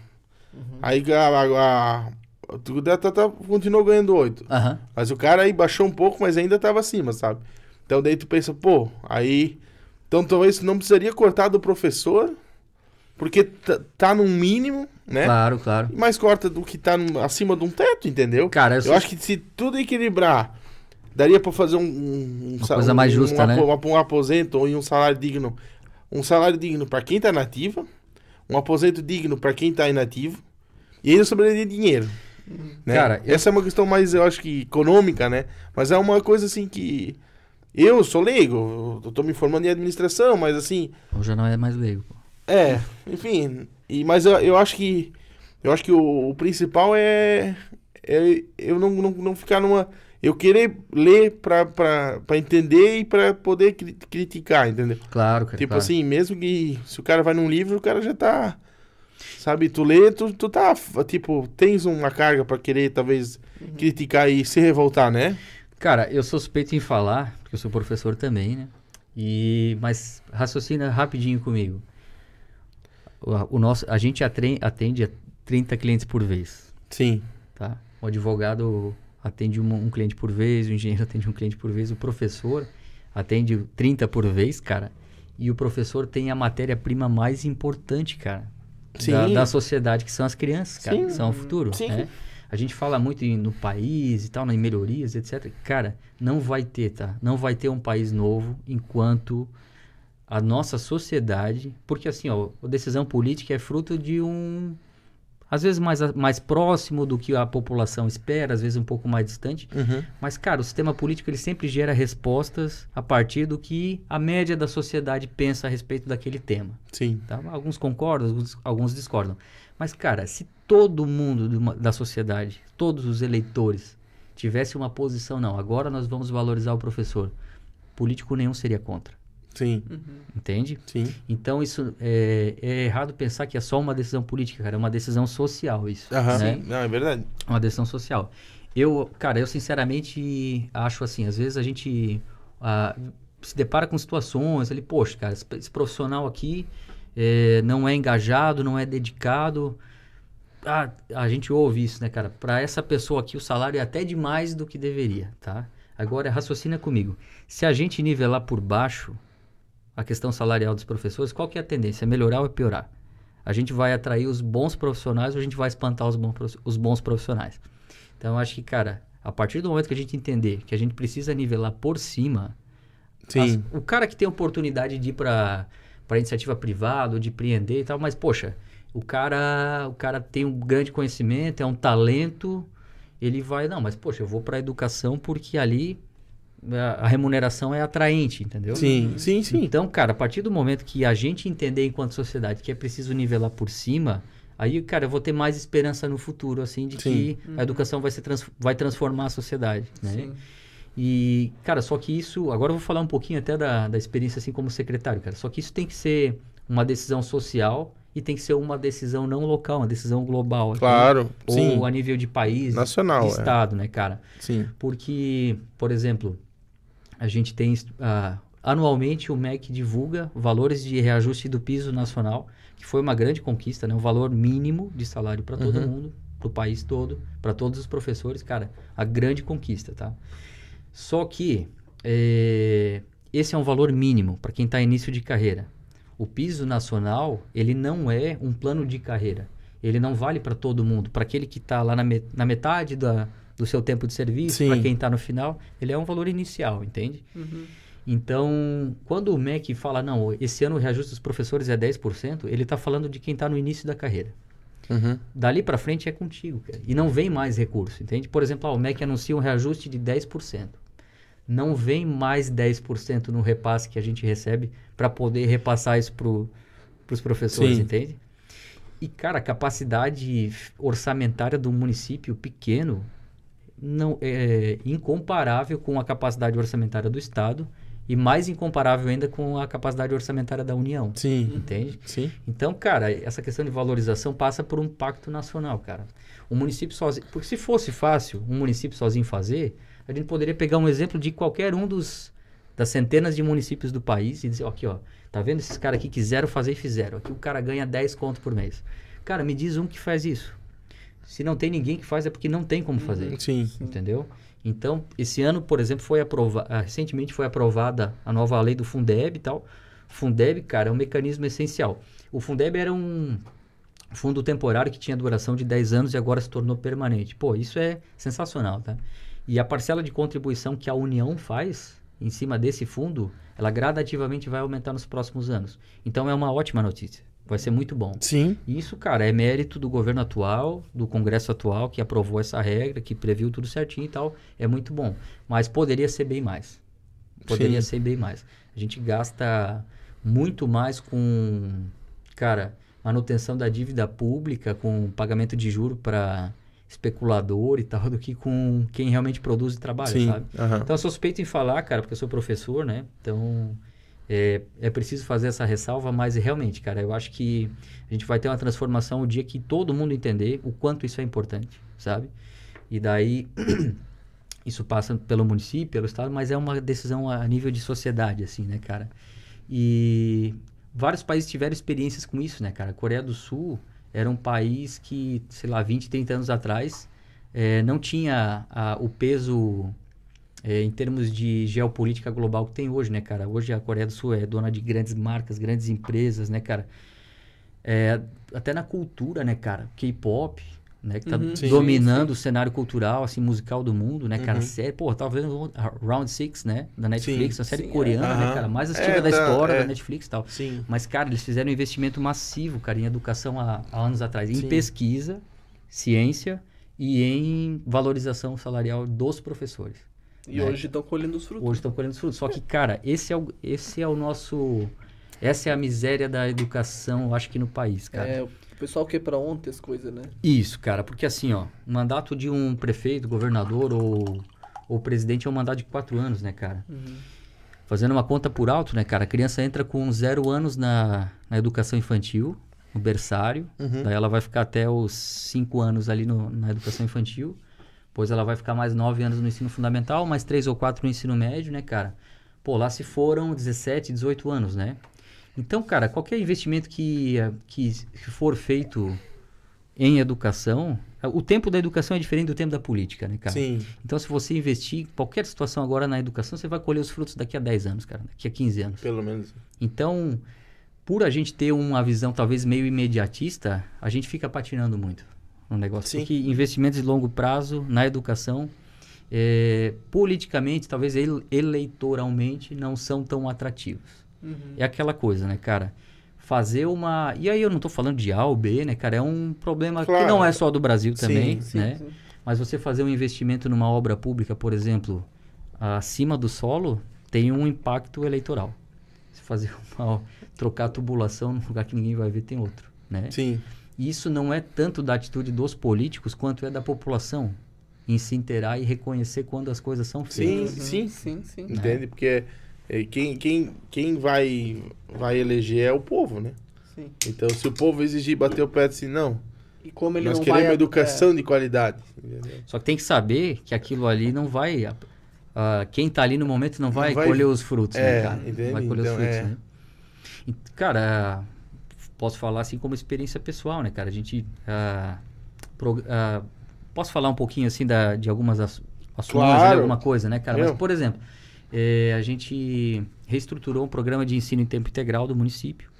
Uhum. Aí ah, a, a, a o Data tá, tá- continuou ganhando 8. Uhum. Mas o cara aí baixou um pouco, mas ainda tava acima, sabe? Então daí tu pensa, pô, aí. Então talvez não precisaria cortar do professor, porque tá, tá num mínimo, né? Claro, claro. Mas corta do que tá acima de um teto, entendeu? Cara, eu, eu sou... acho que se tudo equilibrar, daria para fazer um, um, uma coisa um, mais justa, um, né? Um, um aposento ou um salário digno. Um salário digno para quem tá nativa, um aposento digno para quem tá inativo. E ainda sobraria dinheiro. Né? Cara, essa eu... é uma questão mais, eu acho que econômica, né? Mas é uma coisa assim que. Eu sou leigo, eu tô me formando em administração, mas assim. O jornal é mais leigo, pô. É, enfim. E, mas eu, eu acho que. Eu acho que o, o principal é, é eu não, não, não ficar numa. Eu querer ler pra, pra, pra entender e pra poder cri criticar, entendeu? Claro, cara. Tipo claro. assim, mesmo que se o cara vai num livro, o cara já tá Sabe, tu lê, tu, tu tá, tipo, tens uma carga para querer, talvez, uhum. criticar e se revoltar, né? Cara, eu sou suspeito em falar, porque eu sou professor também, né? E, mas raciocina rapidinho comigo. O, o nosso, a gente atende a 30 clientes por vez. Sim. Tá? O advogado atende um, um cliente por vez, o engenheiro [LAUGHS] atende um cliente por vez, o professor atende 30 por vez, cara. E o professor tem a matéria-prima mais importante, cara da, da, sociedade, que são as crianças, cara, que são o futuro. Né? A gente fala muito em, no país e tal, né, em melhorias, etc. Cara, não vai ter, tá? Não vai ter um país novo enquanto a nossa sociedade, porque assim, ó, a decisão política é fruto de um às vezes mais, mais próximo do que a população espera, às vezes um pouco mais distante. Uhum. Mas, cara, o sistema político ele sempre gera respostas a partir do que a média da sociedade pensa a respeito daquele tema. Sim. Tá? Alguns concordam, alguns, alguns discordam. Mas, cara, se todo mundo uma, da sociedade, todos os eleitores, tivesse uma posição, não, agora nós vamos valorizar o professor, político nenhum seria contra. Sim. Uhum. Entende? Sim. Então, isso é, é, errado pensar que é só uma decisão política, cara. É uma decisão social isso. Aham. Né? Não, é verdade. Uma decisão social. Eu, cara, eu sinceramente acho assim, às vezes a gente ah, se depara com situações ali, poxa, cara, esse profissional aqui é, não é engajado, não é dedicado. Ah, a gente ouve isso, né, cara? Para essa pessoa aqui, o salário é até demais do que deveria, tá? Agora, raciocina comigo. Se a gente nivelar por baixo, a questão salarial dos professores, qual que é a tendência? É melhorar ou é piorar? A gente vai atrair os bons profissionais ou a gente vai espantar os bons, os bons profissionais? Então, eu acho que, cara, a partir do momento que a gente entender que a gente precisa nivelar por cima, as, o cara que tem oportunidade de ir para iniciativa privada, ou de empreender e tal, mas, poxa, o cara, o cara tem um grande conhecimento, é um talento, ele vai, não, mas, poxa, eu vou para a educação porque ali a remuneração é atraente, entendeu? Sim, sim, sim. Então, cara, a partir do momento que a gente entender enquanto sociedade que é preciso nivelar por cima, aí, cara, eu vou ter mais esperança no futuro, assim, de sim. que uhum. a educação vai, ser trans, vai transformar a sociedade, né? Sim. E, cara, só que isso... Agora eu vou falar um pouquinho até da, da experiência, assim, como secretário, cara. Só que isso tem que ser uma decisão social e tem que ser uma decisão não local, uma decisão global. Aqui, assim, claro, Ou sim. a nível de país, Nacional, de é. estado, é. né, cara? Sim. Porque, por exemplo, a gente tem uh, anualmente o MEC divulga valores de reajuste do piso nacional, que foi uma grande conquista, né? o valor mínimo de salário para todo uhum. mundo, para o país todo, para todos os professores, cara, a grande conquista, tá? Só que é, esse é um valor mínimo para quem está início de carreira. O piso nacional ele não é um plano de carreira, ele não vale para todo mundo, para aquele que está lá na, na metade da do seu tempo de serviço, para quem está no final, ele é um valor inicial, entende? Uhum. Então, quando o MEC fala, não, esse ano o reajuste dos professores é 10%, ele está falando de quem está no início da carreira. Uhum. Dali para frente é contigo, cara. E não vem mais recurso, entende? Por exemplo, ah, o MEC anuncia um reajuste de 10%. Não vem mais 10% no repasse que a gente recebe para poder repassar isso para os professores, Sim. entende? E, cara, a capacidade orçamentária do município pequeno não é incomparável com a capacidade orçamentária do Estado e mais incomparável ainda com a capacidade orçamentária da União. Sim. Entende? Sim. Então, cara, essa questão de valorização passa por um pacto nacional, cara. O município sozinho, porque se fosse fácil um município sozinho fazer, a gente poderia pegar um exemplo de qualquer um dos das centenas de municípios do país e dizer, ó, aqui, ó, tá vendo esses caras aqui quiseram fazer e fizeram. Aqui o cara ganha 10 conto por mês. Cara, me diz um que faz isso. Se não tem ninguém que faz, é porque não tem como uhum. fazer. Sim. Entendeu? Então, esse ano, por exemplo, foi aprovada, ah, recentemente foi aprovada a nova lei do Fundeb e tal. Fundeb, cara, é um mecanismo essencial. O Fundeb era um fundo temporário que tinha duração de 10 anos e agora se tornou permanente. Pô, isso é sensacional, tá? E a parcela de contribuição que a União faz em cima desse fundo, ela gradativamente vai aumentar nos próximos anos. Então é uma ótima notícia. Vai ser muito bom. Sim. Isso, cara, é mérito do governo atual, do Congresso atual, que aprovou essa regra, que previu tudo certinho e tal. É muito bom. Mas poderia ser bem mais. Poderia Sim. ser bem mais. A gente gasta muito mais com, cara, manutenção da dívida pública, com pagamento de juro para especulador e tal, [LAUGHS] do que com quem realmente produz e trabalha, Sim. sabe? Uhum. Então, eu sou suspeito em falar, cara, porque eu sou professor, né? Então é, é preciso fazer essa ressalva, mas realmente, cara, eu acho que a gente vai ter uma transformação o dia que todo mundo entender o quanto isso é importante, sabe? E daí [CLEARS THROAT] isso passa pelo município, pelo estado, mas é uma decisão a nível de sociedade, assim, né, cara? E vários países tiveram experiências com isso, né, cara? A Coreia do Sul era um país que, sei lá, 20, 30 anos atrás é, não tinha a, o peso é, em termos de geopolítica global que tem hoje, né, cara? Hoje a Coreia do Sul é dona de grandes marcas, grandes empresas, né, cara? É, até na cultura, né, cara? K-pop, né? Que tá uhum, dominando sim, o cenário cultural, assim, musical do mundo, né, cara? Uhum. Série, pô, tava tá vendo Round Six, né? Da Netflix, sim, uma série é. coreana, é. né, cara? Mais assistida é, da então, história é. da Netflix e tal. Sim. Mas, cara, eles fizeram um investimento massivo, cara, em educação há, há anos atrás. Em pesquisa, ciência e em valorização salarial dos professores. E né? hoje estão colhendo os frutos. Hoje estão colhendo os frutos. Só que, cara, esse é o, esse é o nosso. Essa é a miséria da educação, acho que no país, cara. É, o pessoal para ontem as coisas, né? Isso, cara, porque assim, ó, o mandato de um prefeito, governador ou, ou presidente é um mandato de quatro anos, né, cara? Uhum. Fazendo uma conta por alto, né, cara? A criança entra com zero anos na, na educação infantil, no berçário, uhum. daí ela vai ficar até os cinco anos ali no, na educação infantil. Pois ela vai ficar mais nove anos no ensino fundamental, mais três ou quatro no ensino médio, né, cara? Pô, lá se foram 17, 18 anos, né? Então, cara, qualquer investimento que, eh, que for feito em educação, o tempo da educação é diferente do tempo da política, né, cara? Sim. Então, se você investir qualquer situação agora na educação, você vai colher os frutos daqui a 10 anos, cara, daqui a 15 anos. Pelo menos. Então, por a gente ter uma visão talvez meio imediatista, a gente fica patinando muito um negócio. Sim. que investimentos de longo prazo na educação, é, politicamente, talvez ele, eleitoralmente, não são tão atrativos. Uhum. É aquela coisa, né, cara? Fazer uma. E aí eu não estou falando de A ou B, né, cara? É um problema claro. que não é só do Brasil também, sim, né? Sim, Mas você fazer um investimento numa obra pública, por exemplo, acima do solo, tem um impacto eleitoral. Se fazer [LAUGHS] uma. trocar tubulação num lugar que ninguém vai ver, tem outro, né? Sim isso não é tanto da atitude dos políticos quanto é da população em se interar e reconhecer quando as coisas são feitas. Sim, sim, sim, sim. Entende? É. Porque é, quem, quem, quem vai, vai eleger é o povo, né? Sim. Então, se o povo exigir bater o pé assim, não. E como ele Nós não queremos vai, uma educação é... de qualidade. Entendeu? Só que tem que saber que aquilo ali não vai. Uh, quem está ali no momento não vai, não vai, colher os frutos, né, é, então, é, né, cara? Entende? Vai colher então, os frutos, né? Cara, posso falar assim como experiência pessoal, né, cara? A gente. Ah, pro, ah, posso falar um pouquinho assim da, de algumas assuntos, claro. alguma coisa, né, cara? Eu. Mas, por exemplo, é, a gente reestruturou um programa de ensino em tempo integral do município,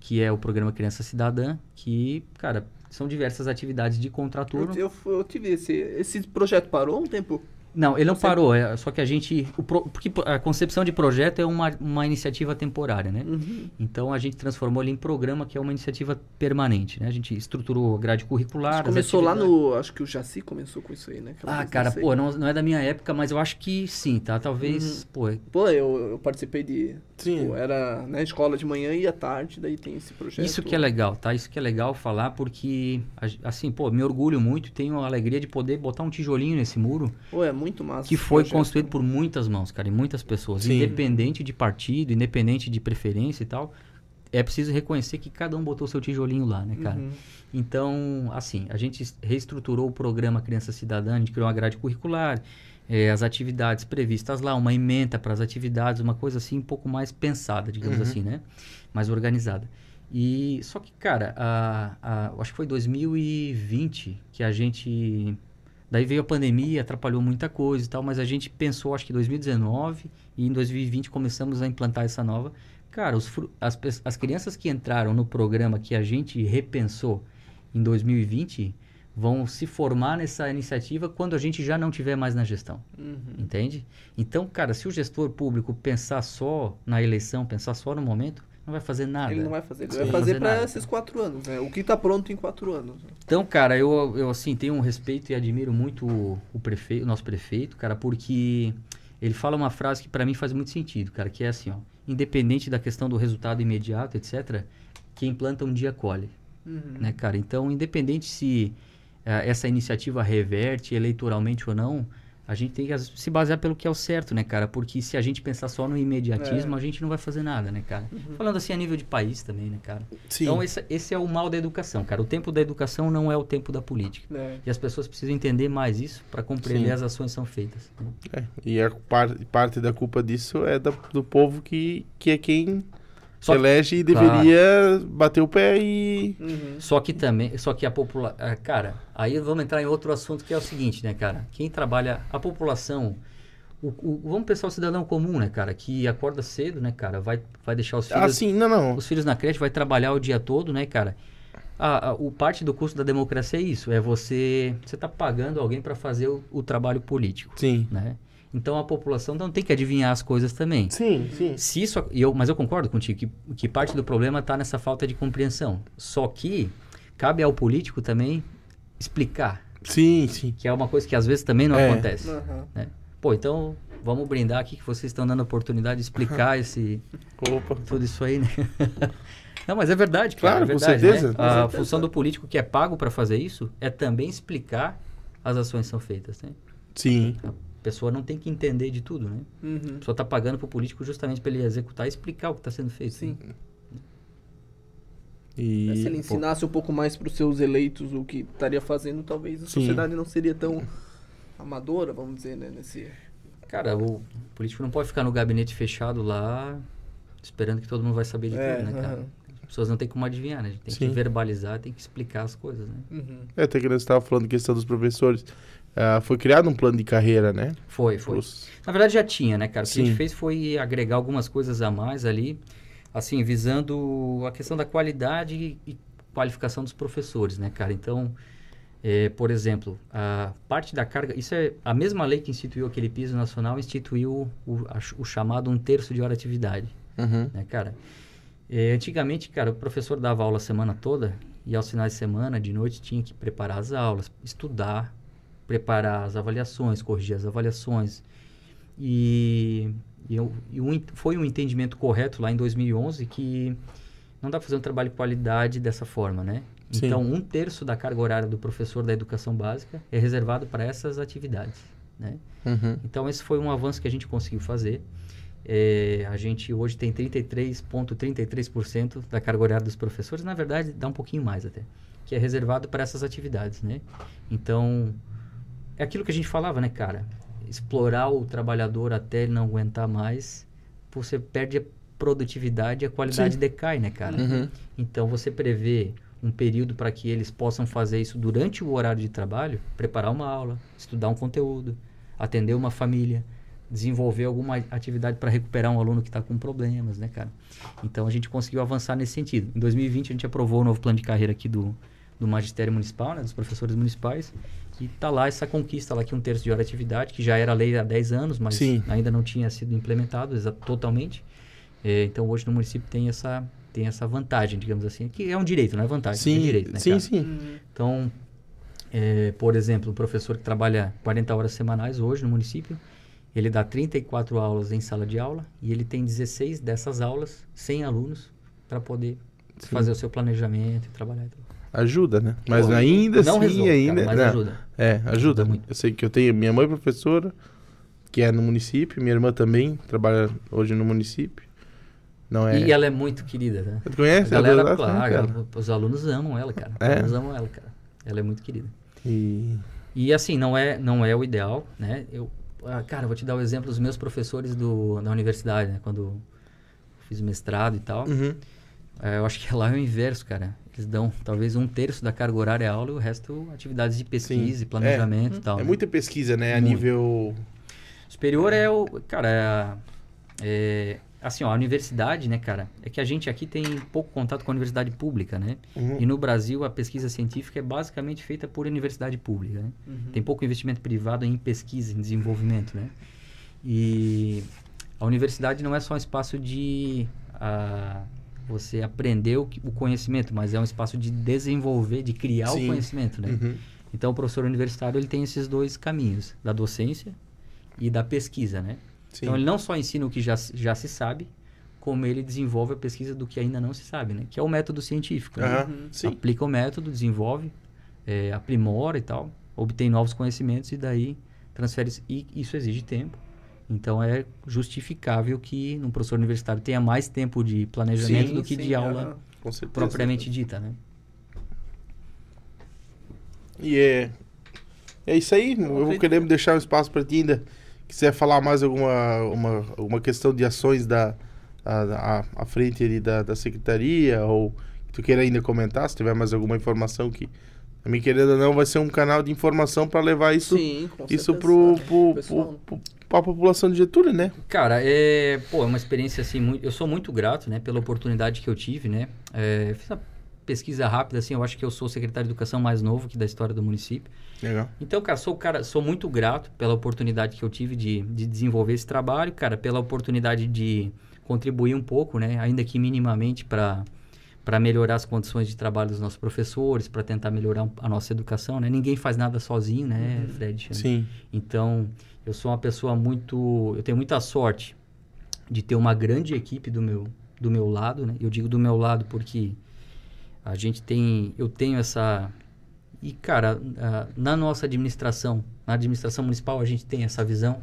que é o programa Criança Cidadã, que, cara, são diversas atividades de contraturno. Eu, eu, eu tive esse, esse projeto parou um tempo. Não, ele não Você... parou, é, só que a gente. Pro, porque a concepção de projeto é uma, uma iniciativa temporária, né? Uhum. Então a gente transformou ele em programa, que é uma iniciativa permanente, né? A gente estruturou a grade curricular. começou lá no. Acho que o Jaci começou com isso aí, né? Aquela ah, cara, pô, não, não, é da minha época, mas eu acho que sim, tá? Talvez. Uhum. Pô, é pô eu, eu participei de Sim. Tipo, era na né, escola de manhã e à tarde, daí tem esse projeto. Isso que é legal, tá? Isso que é legal falar, porque, assim, pô, me orgulho muito, tenho a alegria de poder botar um tijolinho nesse muro. Pô, é muito massa. Que foi projeto. construído por muitas mãos, cara, e muitas pessoas. Sim. Independente de partido, independente de preferência e tal, é preciso reconhecer que cada um botou seu tijolinho lá, né, cara? Uhum. Então, assim, a gente reestruturou o programa Criança Cidadã, a gente criou uma grade curricular, é, as atividades previstas lá, uma emenda para as atividades, uma coisa assim um pouco mais pensada, digamos uhum. assim, né? Mais organizada. E só que, cara, a, a, acho que foi 2020 que a gente. Daí veio a pandemia, atrapalhou muita coisa e tal, mas a gente pensou, acho que 2019 e em 2020 começamos a implantar essa nova. Cara, os, as, as crianças que entraram no programa que a gente repensou em 2020 vão se formar nessa iniciativa quando a gente já não tiver mais na gestão. Uhum. Entende? Então, cara, se o gestor público pensar só na eleição, pensar só no momento, não vai fazer nada. Ele não vai fazer, ele vai fazer, fazer para esses quatro anos, né? O que está pronto em quatro anos. Então, cara, eu, eu assim tenho um respeito e admiro muito o, o prefeito, o nosso prefeito, cara, porque ele fala uma frase que para mim faz muito sentido, cara, que é assim, ó, independente da questão do resultado imediato, etc, quem planta um dia colhe, uhum. né, cara? Então, independente se é, essa iniciativa reverte eleitoralmente ou não, a gente tem que se basear pelo que é o certo, né, cara? Porque se a gente pensar só no imediatismo, é. a gente não vai fazer nada, né, cara? Uhum. Falando assim a nível de país também, né, cara? Sim. Então, esse, esse, é o mal da educação, cara. O tempo da educação não é o tempo da política. É. E as pessoas precisam entender mais isso para compreender Sim. as ações que são feitas. Né? É. E a par parte da culpa disso é da, do povo que, que é quem só elege e tá. deveria claro. bater o pé e. Uhum. Só que também, só que a população. Ah, cara, aí vamos entrar em outro assunto que é o seguinte, né, cara? Quem trabalha, a população. O, o, vamos pensar o cidadão comum, né, cara? Que acorda cedo, né, cara? Vai, vai deixar os filhos. Assim, não, não. Os filhos na creche, vai trabalhar o dia todo, né, cara? A, a, o parte do custo da democracia é isso, é você. Você tá pagando alguém para fazer o, o trabalho político. Sim. Né? Então a população não tem que adivinhar as coisas também. Sim, sim. Se isso, eu, mas eu concordo contigo que, que parte do problema está nessa falta de compreensão. Só que cabe ao político também explicar. Sim, sim. Que é uma coisa que às vezes também não é. acontece. Uhum. Né? Pô, então vamos brindar aqui que vocês estão dando a oportunidade de explicar esse Opa. tudo isso aí, né? [LAUGHS] Não, mas é verdade, cara, claro, é verdade, com né? certeza. Né? A com certeza. função do político que é pago para fazer isso é também explicar as ações que são feitas, né? Sim. A então, a pessoa não tem que entender de tudo, né? Uhum. A pessoa está pagando para o político justamente para ele executar e explicar o que está sendo feito. Sim. Né? E, é, se ele ensinasse um pouco mais para os seus eleitos o que estaria fazendo, talvez a Sim. sociedade não seria tão amadora, vamos dizer, né? Nesse... Cara, o político não pode ficar no gabinete fechado lá, esperando que todo mundo vai saber de é, tudo, né, cara? Uhum. As pessoas não tem como adivinhar, né? A gente tem Sim. que verbalizar, tem que explicar as coisas, né? Uhum. É, até que nós estava falando questão dos professores. Uh, foi criado um plano de carreira, né? Foi, foi. Os... Na verdade já tinha, né, cara? O Sim. que a gente fez foi agregar algumas coisas a mais ali, assim, visando a questão da qualidade e qualificação dos professores, né, cara? Então, é, por exemplo, a parte da carga, isso é a mesma lei que instituiu aquele piso nacional, instituiu o, a, o chamado um terço de hora atividade, uhum. né, cara? É, antigamente, cara, o professor dava aula a semana toda e aos finais de semana, de noite, tinha que preparar as aulas, estudar, preparar as avaliações, corrigir as avaliações. E, e, eu, e um, foi um entendimento correto lá em 2011 que não dá para fazer um trabalho de qualidade dessa forma, né? Sim. Então, um terço da carga horária do professor da educação básica é reservado para essas atividades, né? Uhum. Então, esse foi um avanço que a gente conseguiu fazer. É, a gente hoje tem 33,33% ,33 da carga horária dos professores, na verdade dá um pouquinho mais até, que é reservado para essas atividades, né? Então, é aquilo que a gente falava, né, cara? Explorar o trabalhador até ele não aguentar mais, você perde a produtividade e a qualidade Sim. decai, né, cara? Uhum. Então você prevê um período para que eles possam fazer isso durante o horário de trabalho, preparar uma aula, estudar um conteúdo, atender uma família, desenvolver alguma atividade para recuperar um aluno que está com problemas, né, cara? Então a gente conseguiu avançar nesse sentido. Em 2020 a gente aprovou o novo plano de carreira aqui do, do magistério municipal, né, dos professores municipais, e está lá essa conquista lá que um terço de hora de atividade, que já era lei há 10 anos, mas Sim. ainda não tinha sido implementado totalmente. É, então hoje no município tem essa tem essa vantagem, digamos assim, que é um direito, não é vantagem, é sim, é direito, né, Sim, cara? sim. Então, é, por exemplo, o professor que trabalha 40 horas semanais hoje no município, ele dá 34 aulas em sala de aula e ele tem 16 dessas aulas sem alunos para poder sim. fazer o seu planejamento e trabalhar. Então. Ajuda, né? Mas Pô, ainda não assim, resolve, ainda. Cara, mas é. ajuda. É, ajuda. ajuda muito. Eu sei que eu tenho. Minha mãe é professora, que é no município, minha irmã também trabalha hoje no município. Não é... E ela é muito querida, né? Tu conhece? A galera, claro, é ah, os alunos amam ela, cara. É. Os alunos amam ela, cara. Ela é muito querida. E, e assim, não é, não é o ideal, né? Eu, ah, cara, vou te dar o exemplo dos meus professores do, da universidade, né? Quando fiz mestrado e tal. Uhum. É, eu acho que lá é o inverso, cara. Eles dão talvez um terço da carga horária aula e o resto atividades de pesquisa Sim. e é. planejamento é, e tal. É né? muita pesquisa, né? A Muito. nível. Superior é, é o. Cara, é, é, assim, ó, a universidade, né, cara? É que a gente aqui tem pouco contato com a universidade pública, né? Uhum. E no Brasil a pesquisa científica é basicamente feita por universidade pública, né? Uhum. Tem pouco investimento privado em pesquisa, em desenvolvimento, né? E a universidade não é só um espaço de uh, você aprendeu o conhecimento, mas é um espaço de desenvolver, de criar Sim. o conhecimento, né? Uhum. Então, o professor universitário ele tem esses dois caminhos, da docência e da pesquisa, né? Sim. Então, ele não só ensina o que já, já se sabe, como ele desenvolve a pesquisa do que ainda não se sabe, né? Que é o método científico. Né? Uhum. Aplica o método, desenvolve, é, aprimora e tal, obtém novos conhecimentos e daí transfere. E isso exige tempo, então é justificável que um professor universitário tenha mais tempo de planejamento sim, do que sim, de aula certeza, propriamente dita, né? E é, é isso aí. Eu vou querer deixar um espaço para ti ainda. Quiser falar mais alguma uma, uma questão de ações da a, a, a frente ali da, da secretaria ou que tu queira ainda comentar, se tiver mais alguma informação que me querendo ou não, vai ser um canal de informação para levar isso, Sim, isso pro, pro, pro, pro, para a população de Getúlio, né? Cara, é, pô, é uma experiência assim, muito, eu sou muito grato, né, pela oportunidade que eu tive, né? É, fiz uma pesquisa rápida assim, eu acho que eu sou o secretário de educação mais novo que da história do município. Legal. Então, cara, sou cara, sou muito grato pela oportunidade que eu tive de, de desenvolver esse trabalho, cara, pela oportunidade de contribuir um pouco, né, ainda que minimamente para para melhorar as condições de trabalho dos nossos professores, para tentar melhorar a nossa educação, né? Ninguém faz nada sozinho, né, uhum. Fred? Sim. Então, eu sou uma pessoa muito. Eu tenho muita sorte de ter uma grande equipe do meu, do meu lado, né? Eu digo do meu lado porque a gente tem. Eu tenho essa. E, cara, na nossa administração, na administração municipal, a gente tem essa visão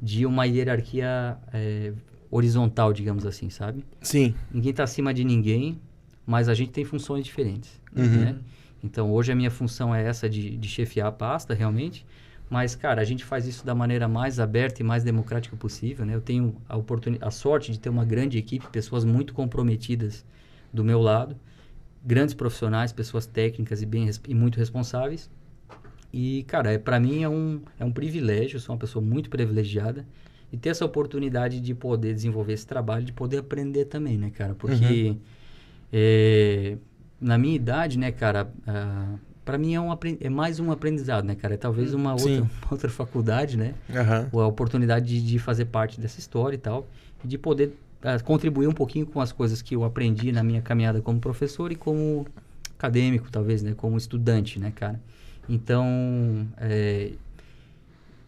de uma hierarquia é, horizontal, digamos assim, sabe? Sim. Ninguém está acima de ninguém, mas a gente tem funções diferentes, uhum. né? Então, hoje a minha função é essa de, de chefiar a pasta, realmente. Mas, cara, a gente faz isso da maneira mais aberta e mais democrática possível, né? Eu tenho a, a sorte de ter uma grande equipe, pessoas muito comprometidas do meu lado, grandes profissionais, pessoas técnicas e, bem, e muito responsáveis. E, cara, é, para mim é um, é um privilégio, sou uma pessoa muito privilegiada e ter essa oportunidade de poder desenvolver esse trabalho, de poder aprender também, né, cara? Porque uhum. é, na minha idade, né, cara, ah, para mim é, um, é mais um aprendizado, né, cara? É talvez hum. uma outra, uma [LAUGHS] outra faculdade, né? Uhum. A oportunidade de, de, fazer parte dessa história e tal. E de poder uh, contribuir um pouquinho com as coisas que eu aprendi na minha caminhada como professor e como acadêmico, talvez, né? Como estudante, né, cara? Então, é...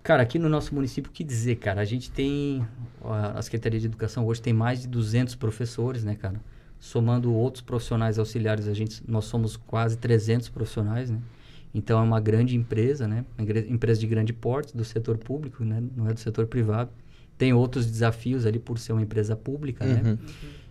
cara, aqui no nosso município, o que dizer, cara? A gente tem... A Secretaria de Educação hoje tem mais de 200 professores, né, cara? somando outros profissionais auxiliares, a gente, nós somos quase 300 profissionais, né? Então é uma grande empresa, né? Empresa de grande porte do setor público, né? Não é do setor privado. Tem outros desafios ali por ser uma empresa pública, né? uhum. né?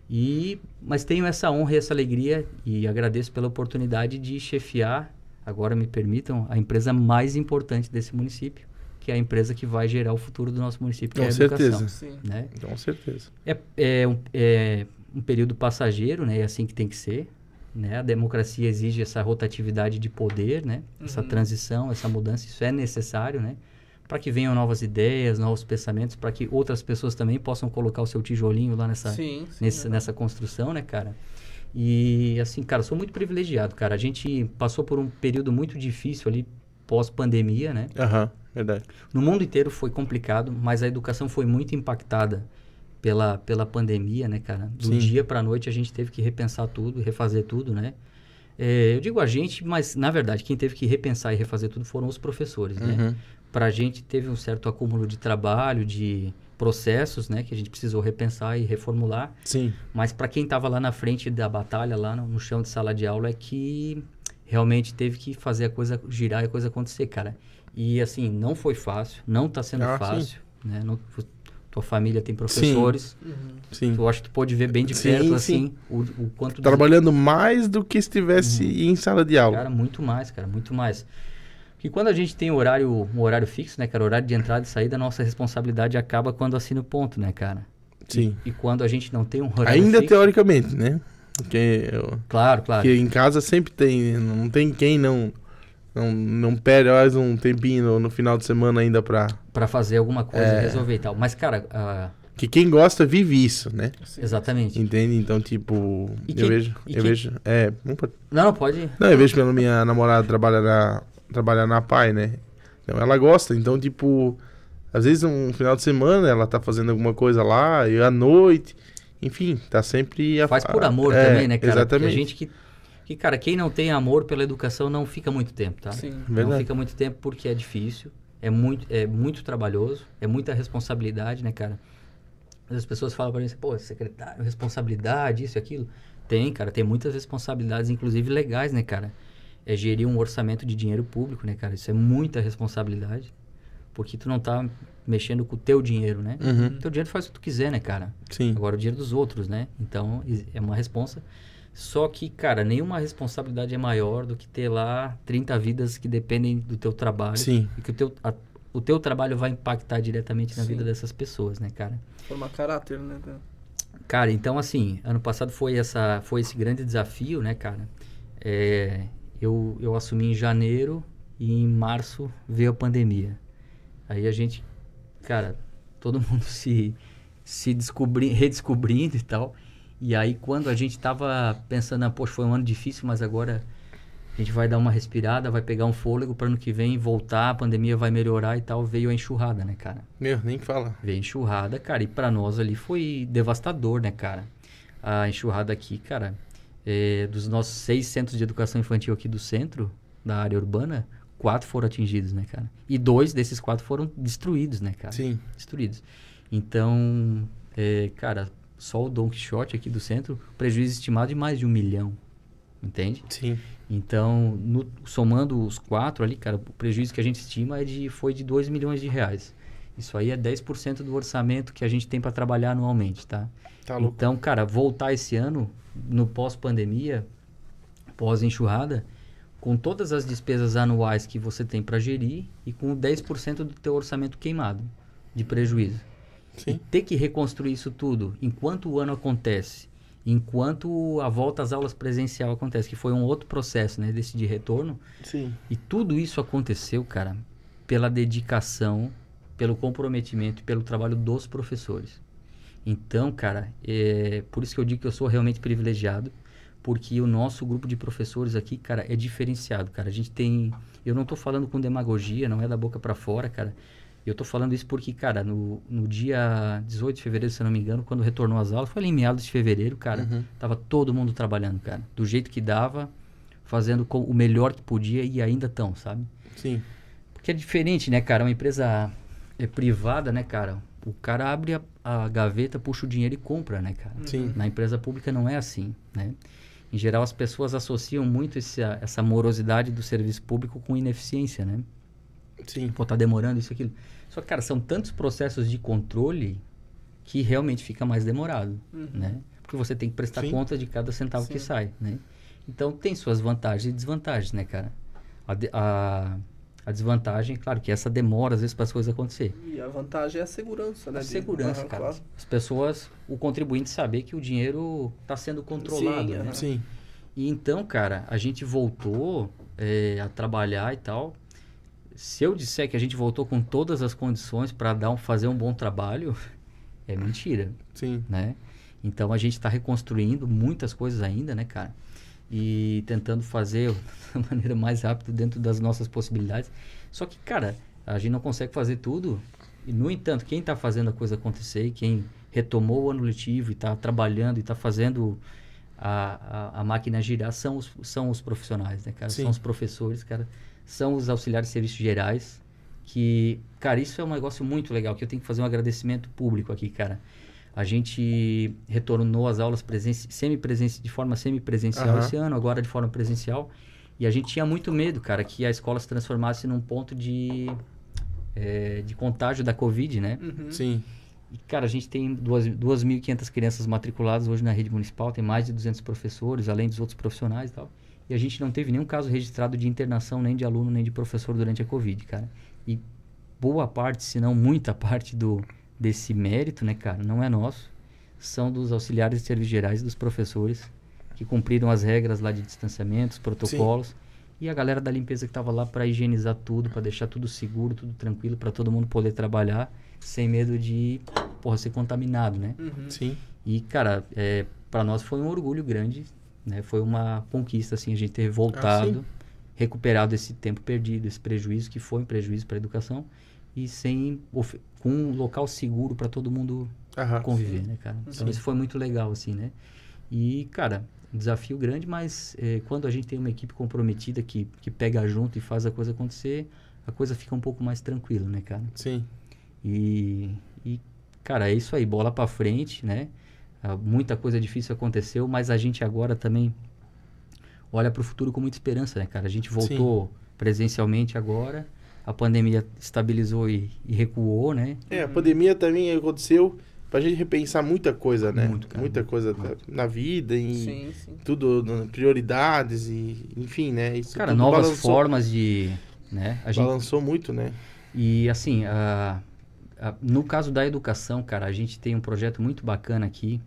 E mas tenho essa honra e essa alegria e agradeço pela oportunidade de chefiar, agora me permitam, a empresa mais importante desse município, que é a empresa que vai gerar o futuro do nosso município, que Com é a certeza. educação, Sim. né? Com certeza. É, é, é um período passageiro, né? É assim que tem que ser. Né? A democracia exige essa rotatividade de poder, né? Uhum. Essa transição, essa mudança, isso é necessário, né? Para que venham novas ideias, novos pensamentos, para que outras pessoas também possam colocar o seu tijolinho lá nessa, sim, sim, nessa construção, né, cara? E assim, cara, sou muito privilegiado, cara. A gente passou por um período muito difícil ali pós-pandemia, né? Aham, uhum, verdade. No mundo inteiro foi complicado, mas a educação foi muito impactada pela, pela pandemia, né, cara? Do Sim. dia para noite a gente teve que repensar tudo, refazer tudo, né? É, eu digo a gente, mas na verdade quem teve que repensar e refazer tudo foram os professores, né? uhum. né? Para a gente teve um certo acúmulo de trabalho, de processos, né? Que a gente precisou repensar e reformular. Sim. Mas para quem estava lá na frente da batalha, lá no, no chão de sala de aula, é que realmente teve que fazer a coisa girar e a coisa acontecer, cara. E assim, não foi fácil, não está sendo ah, fácil, sim. né? Não, tua família tem professores. Uhum. Sim. Uhum. Tu acho que tu pode ver bem de perto, sim, assim, O, o, quanto... Trabalhando mais do que estivesse uhum. em sala de aula. Cara, muito mais, cara, muito mais. E quando a gente tem horário, um horário fixo, né, cara, horário de entrada e saída, a nossa responsabilidade acaba quando assina o ponto, né, cara? Sim. E, e quando a gente não tem um horário Ainda fixo, teoricamente, né? Porque eu, claro, claro. Porque em casa sempre tem, não tem quem não não, não perde mais um tempinho no, no final de semana ainda pra. Pra fazer alguma coisa, é... resolver e tal. Mas, cara. Uh... Que quem gosta vive isso, né? Sim. Exatamente. Entende? Então, tipo, e eu vejo. Eu vejo. É. Não, pode. Não, pode não, eu vejo pela minha namorada trabalhar na, trabalhar na PAI, né? Então, ela gosta. Então, tipo, às vezes um final de semana ela tá fazendo alguma coisa lá, e à noite. Enfim, tá sempre. A... Faz por amor é, também, né, cara? Exatamente. Porque a gente que que, cara, quem não tem amor pela educação não fica muito tempo, tá? Sim. Verdade. Não fica muito tempo porque é difícil, é muito, é muito trabalhoso, é muita responsabilidade, né, cara? As pessoas falam para mim assim, pô, secretário, responsabilidade, isso e aquilo. Tem, cara, tem muitas responsabilidades, inclusive legais, né, cara? É gerir um orçamento de dinheiro público, né, cara? Isso é muita responsabilidade, porque tu não tá mexendo com o teu dinheiro, né? Uhum. O teu dinheiro faz o que tu quiser, né, cara? Sim. Agora o dinheiro dos outros, né? Então, é uma responsa só que, cara, nenhuma responsabilidade é maior do que ter lá 30 vidas que dependem do teu trabalho. Sim. E que o teu, a, o teu trabalho vai impactar diretamente na Sim. vida dessas pessoas, né, cara? Formar caráter, né? Cara, então assim, ano passado foi, essa, foi esse grande desafio, né, cara? É, eu, eu assumi em janeiro e em março veio a pandemia. Aí a gente, cara, todo [LAUGHS] mundo se, se descobri, redescobrindo e tal. E aí, quando a gente estava pensando, ah, poxa, foi um ano difícil, mas agora a gente vai dar uma respirada, vai pegar um fôlego para ano que vem voltar, a pandemia vai melhorar e tal, veio a enxurrada, né, cara? Meu, nem fala. Veio a enxurrada, cara, e para nós ali foi devastador, né, cara? A enxurrada aqui, cara, é, dos nossos seis centros de educação infantil aqui do centro, da área urbana, quatro foram atingidos, né, cara? E dois desses quatro foram destruídos, né, cara? Sim. Destruídos. Então, é, cara, só o Don Quixote aqui do centro, prejuízo estimado de é mais de um milhão. Entende? Sim. Então, no, somando os quatro ali, cara, o prejuízo que a gente estima é de, foi de 2 milhões de reais. Isso aí é 10% do orçamento que a gente tem para trabalhar anualmente, tá? tá louco. Então, cara, voltar esse ano, no pós-pandemia, pós-enxurrada, com todas as despesas anuais que você tem para gerir e com 10% do teu orçamento queimado de prejuízo. Sim. E ter que reconstruir isso tudo enquanto o ano acontece, enquanto a volta às aulas presencial acontece, que foi um outro processo, né, desse de retorno. Sim. E tudo isso aconteceu, cara, pela dedicação, pelo comprometimento, e pelo trabalho dos professores. Então, cara, é por isso que eu digo que eu sou realmente privilegiado, porque o nosso grupo de professores aqui, cara, é diferenciado, cara. A gente tem, eu não estou falando com demagogia, não é da boca para fora, cara e eu tô falando isso porque, cara, no, no dia 18 de fevereiro, se eu não me engano, quando retornou às aulas, foi ali em meados de fevereiro, cara, uhum. tava todo mundo trabalhando, cara, do jeito que dava, fazendo o melhor que podia e ainda tão, sabe? Sim. Porque é diferente, né, cara? Uma empresa é privada, né, cara? O cara abre a, a gaveta, puxa o dinheiro e compra, né, cara? Sim. Uhum. Na empresa pública não é assim, né? Em geral, as pessoas associam muito esse, essa morosidade do serviço público com ineficiência, né? Sim. Pô, tá demorando isso aquilo. Só que, cara, são tantos processos de controle que realmente fica mais demorado, uhum. né? Porque você tem que prestar Sim. conta de cada centavo Sim. que sai, né? Então, tem suas vantagens e desvantagens, né, cara? A, de, a, a desvantagem, claro, que essa demora, às vezes, para as coisas acontecer. E a vantagem é a segurança, né? A segurança, cara. As pessoas, o contribuinte saber que o dinheiro está sendo controlado, Sim, né? Sim. E então, cara, a gente voltou é, a trabalhar e tal, se eu disser que a gente voltou com todas as condições para dar um, fazer um bom trabalho, [LAUGHS] é mentira. Sim. Né? Então a gente está reconstruindo muitas coisas ainda, né, cara? E tentando fazer [LAUGHS] da maneira mais rápida dentro das nossas possibilidades. Só que, cara, a gente não consegue fazer tudo. E, no entanto, quem está fazendo a coisa acontecer, quem retomou o ano letivo e está trabalhando e está fazendo a, a, a, máquina girar, são os, são os profissionais, né, cara? Sim. São os professores, cara são os auxiliares de serviços gerais, que, cara, isso é um negócio muito legal, que eu tenho que fazer um agradecimento público aqui, cara. A gente retornou às aulas de forma semipresencial uhum. esse ano, agora de forma presencial. E a gente tinha muito medo, cara, que a escola se transformasse num ponto de, é, de contágio da Covid, né? Uhum. Sim. E, cara, a gente tem 2.500 crianças matriculadas hoje na rede municipal, tem mais de 200 professores, além dos outros profissionais e tal e a gente não teve nenhum caso registrado de internação nem de aluno nem de professor durante a Covid, cara. E boa parte, se não muita [LAUGHS] parte do desse mérito, né, cara, não é nosso, são dos auxiliares de serviços gerais dos professores que cumpriram as regras lá de distanciamento, os protocolos. Sim. E a galera da limpeza que estava lá para higienizar tudo, para deixar tudo seguro, tudo tranquilo, para todo mundo poder trabalhar sem medo de porra, ser contaminado, né? Uhum. Sim. E, cara, é, para nós foi um orgulho grande né? Foi uma conquista assim, a gente ter voltado, ah, recuperado esse tempo perdido, esse prejuízo que foi um prejuízo para a educação e sem com um local seguro para todo mundo Aham, conviver, sim. né, cara? Então isso foi muito legal assim, né? E cara, desafio grande, mas eh, quando a gente tem uma equipe comprometida que que pega junto e faz a coisa acontecer, a coisa fica um pouco mais tranquila, né, cara? Sim. E, e cara, é isso aí, bola para frente, né? Ah, muita coisa difícil aconteceu, mas a gente agora também olha para o futuro com muita esperança, né, cara? A gente voltou Sim. presencialmente agora, a pandemia estabilizou e, e, recuou, né? É, a pandemia também aconteceu para a gente repensar muita coisa, né? Muito, cara, muita coisa muito. na vida e sim, sim. tudo, prioridades e enfim, né? Isso cara, novas balançou, formas de, né? A gente balançou muito, né? E assim, a, a, no caso da educação, cara, a gente tem um projeto muito bacana aqui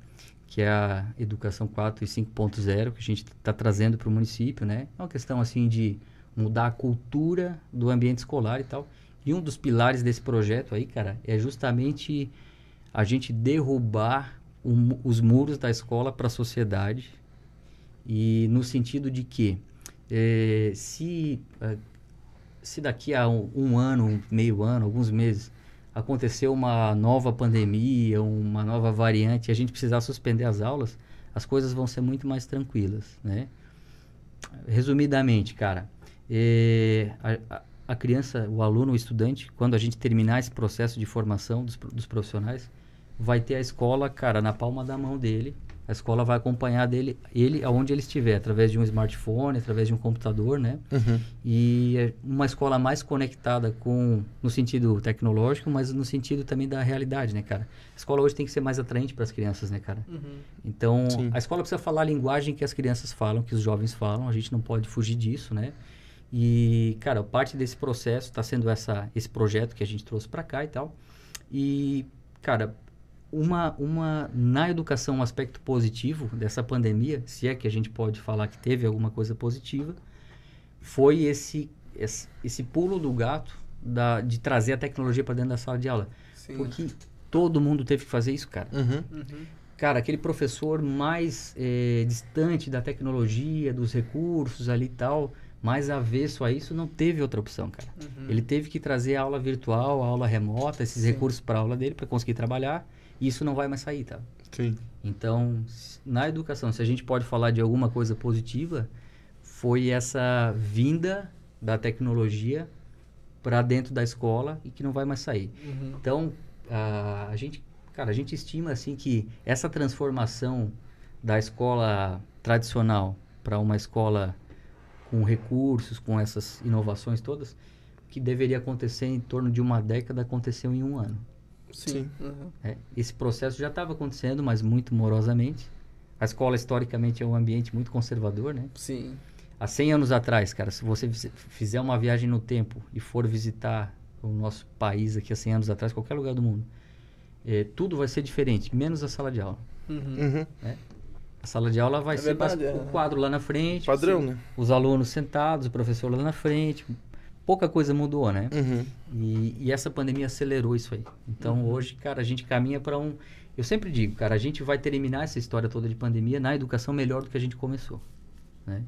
que é a Educação 4 e 5.0, que a gente está trazendo para o município, né? É uma questão, assim, de mudar a cultura do ambiente escolar e tal. E um dos pilares desse projeto aí, cara, é justamente a gente derrubar o, os muros da escola para a sociedade. E no sentido de que, é, se, eh, se daqui a um, um ano, um meio ano, alguns meses, aconteceu uma nova pandemia, uma nova variante, e a gente precisar suspender as aulas, as coisas vão ser muito mais tranquilas, né? Resumidamente, cara, é, a, a, criança, o aluno, o estudante, quando a gente terminar esse processo de formação dos, dos profissionais, vai ter a escola, cara, na palma da mão dele, a escola vai acompanhar dele, ele aonde ele estiver, através de um smartphone, através de um computador, né? Uhum. E é uma escola mais conectada com, no sentido tecnológico, mas no sentido também da realidade, né, cara? A escola hoje tem que ser mais atraente para as crianças, né, cara? Uhum. Então, Sim. a escola precisa falar a linguagem que as crianças falam, que os jovens falam, a gente não pode fugir disso, né? E, cara, parte desse processo está sendo essa, esse projeto que a gente trouxe para cá e tal. E, cara, uma, uma na educação um aspecto positivo dessa pandemia, se é que a gente pode falar que teve alguma coisa positiva, foi esse esse, esse pulo do gato da, de trazer a tecnologia para dentro da sala de aula, Sim. porque todo mundo teve que fazer isso, cara. Uhum. Uhum. Cara, aquele professor mais é, distante da tecnologia, dos recursos ali e tal, mais avesso a isso, não teve outra opção, cara. Uhum. Ele teve que trazer a aula virtual, a aula remota, esses Sim. recursos para a aula dele, para conseguir trabalhar. E isso não vai mais sair, tá? Sim. Então, na educação, se a gente pode falar de alguma coisa positiva, foi essa vinda da tecnologia para dentro da escola e que não vai mais sair. Uhum. Então, a, a, gente, cara, a gente estima assim que essa transformação da escola tradicional para uma escola com recursos, com essas inovações todas, que deveria acontecer em torno de uma década, aconteceu em um ano. Sim. Uhum. É, esse processo já estava acontecendo, mas muito morosamente. A escola, historicamente, é um ambiente muito conservador, né? Sim. Há 100 anos atrás, cara, se você fizer uma viagem no tempo e for visitar o nosso país aqui há 100 anos atrás, qualquer lugar do mundo, é, tudo vai ser diferente, menos a sala de aula. Uhum. uhum. É. A sala de aula vai é ser verdade, o é. quadro lá na frente, Padrão, né? os alunos sentados, o professor lá na frente, pouca coisa mudou, né? Uhum. E, e, essa pandemia acelerou isso aí. Então uhum. hoje, cara, a gente caminha para um. Eu sempre digo, cara, a gente vai terminar essa história toda de pandemia na educação melhor do que a gente começou, né?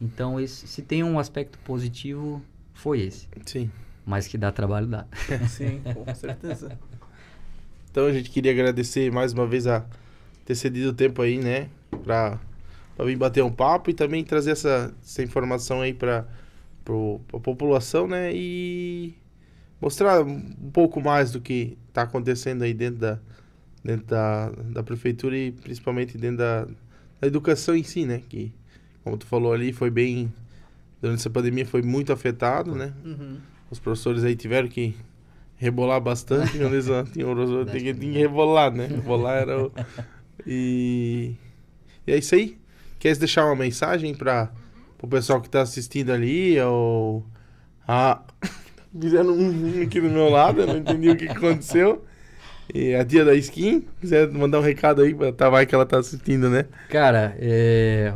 Então esse, se tem um aspecto positivo foi esse. Sim. Mas que dá trabalho dá. [LAUGHS] Sim, com certeza. então a gente queria agradecer mais uma vez a ter cedido o tempo aí, né, para vir bater um papo e também trazer essa, essa informação aí para para a população, né? E mostrar um pouco mais do que está acontecendo aí dentro da, dentro da, da prefeitura e principalmente dentro da, da educação em si, né? Que, como tu falou ali, foi bem... Durante essa pandemia foi muito afetado, né? Uhum. Os professores aí tiveram que rebolar bastante. Quando né? eles tinham que rebolar, né? Rebolar era o... E, e é isso aí. Queres deixar uma mensagem para pro pessoal que tá assistindo ali, ou. A... [LAUGHS] Fizeram um aqui do meu lado, eu não entendi o que aconteceu. E a tia da skin, quiser mandar um recado aí pra tá, que ela tá assistindo, né? Cara, é,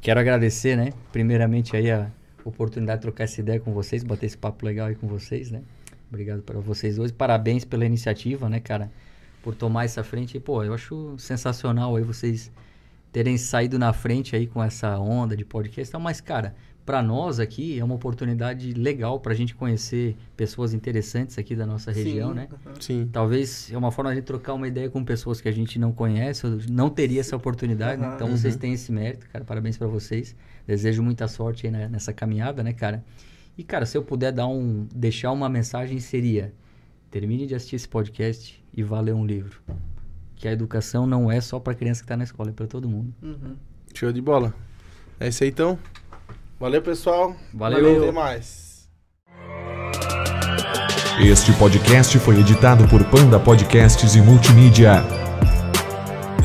quero agradecer, né? Primeiramente aí a oportunidade de trocar essa ideia com vocês, bater esse papo legal aí com vocês, né? Obrigado para vocês hoje. Parabéns pela iniciativa, né, cara? Por tomar essa frente. E, pô, eu acho sensacional aí vocês terem saído na frente aí com essa onda de podcast, mas cara, para nós aqui é uma oportunidade legal para a gente conhecer pessoas interessantes aqui da nossa região, Sim. né? Sim. Talvez é uma forma de trocar uma ideia com pessoas que a gente não conhece, não teria essa oportunidade. Uhum. Né? Então uhum. vocês têm esse mérito, cara. Parabéns para vocês. Desejo muita sorte aí nessa caminhada, né, cara? E cara, se eu puder dar um, deixar uma mensagem seria: termine de assistir esse podcast e vá ler um livro que a educação não é só para criança que está na escola, é para todo mundo. Uhum. Show de bola. É isso aí então. Valeu, pessoal. Valeu. Valeu. Até mais. Este podcast foi editado por Panda Podcasts e Multimídia.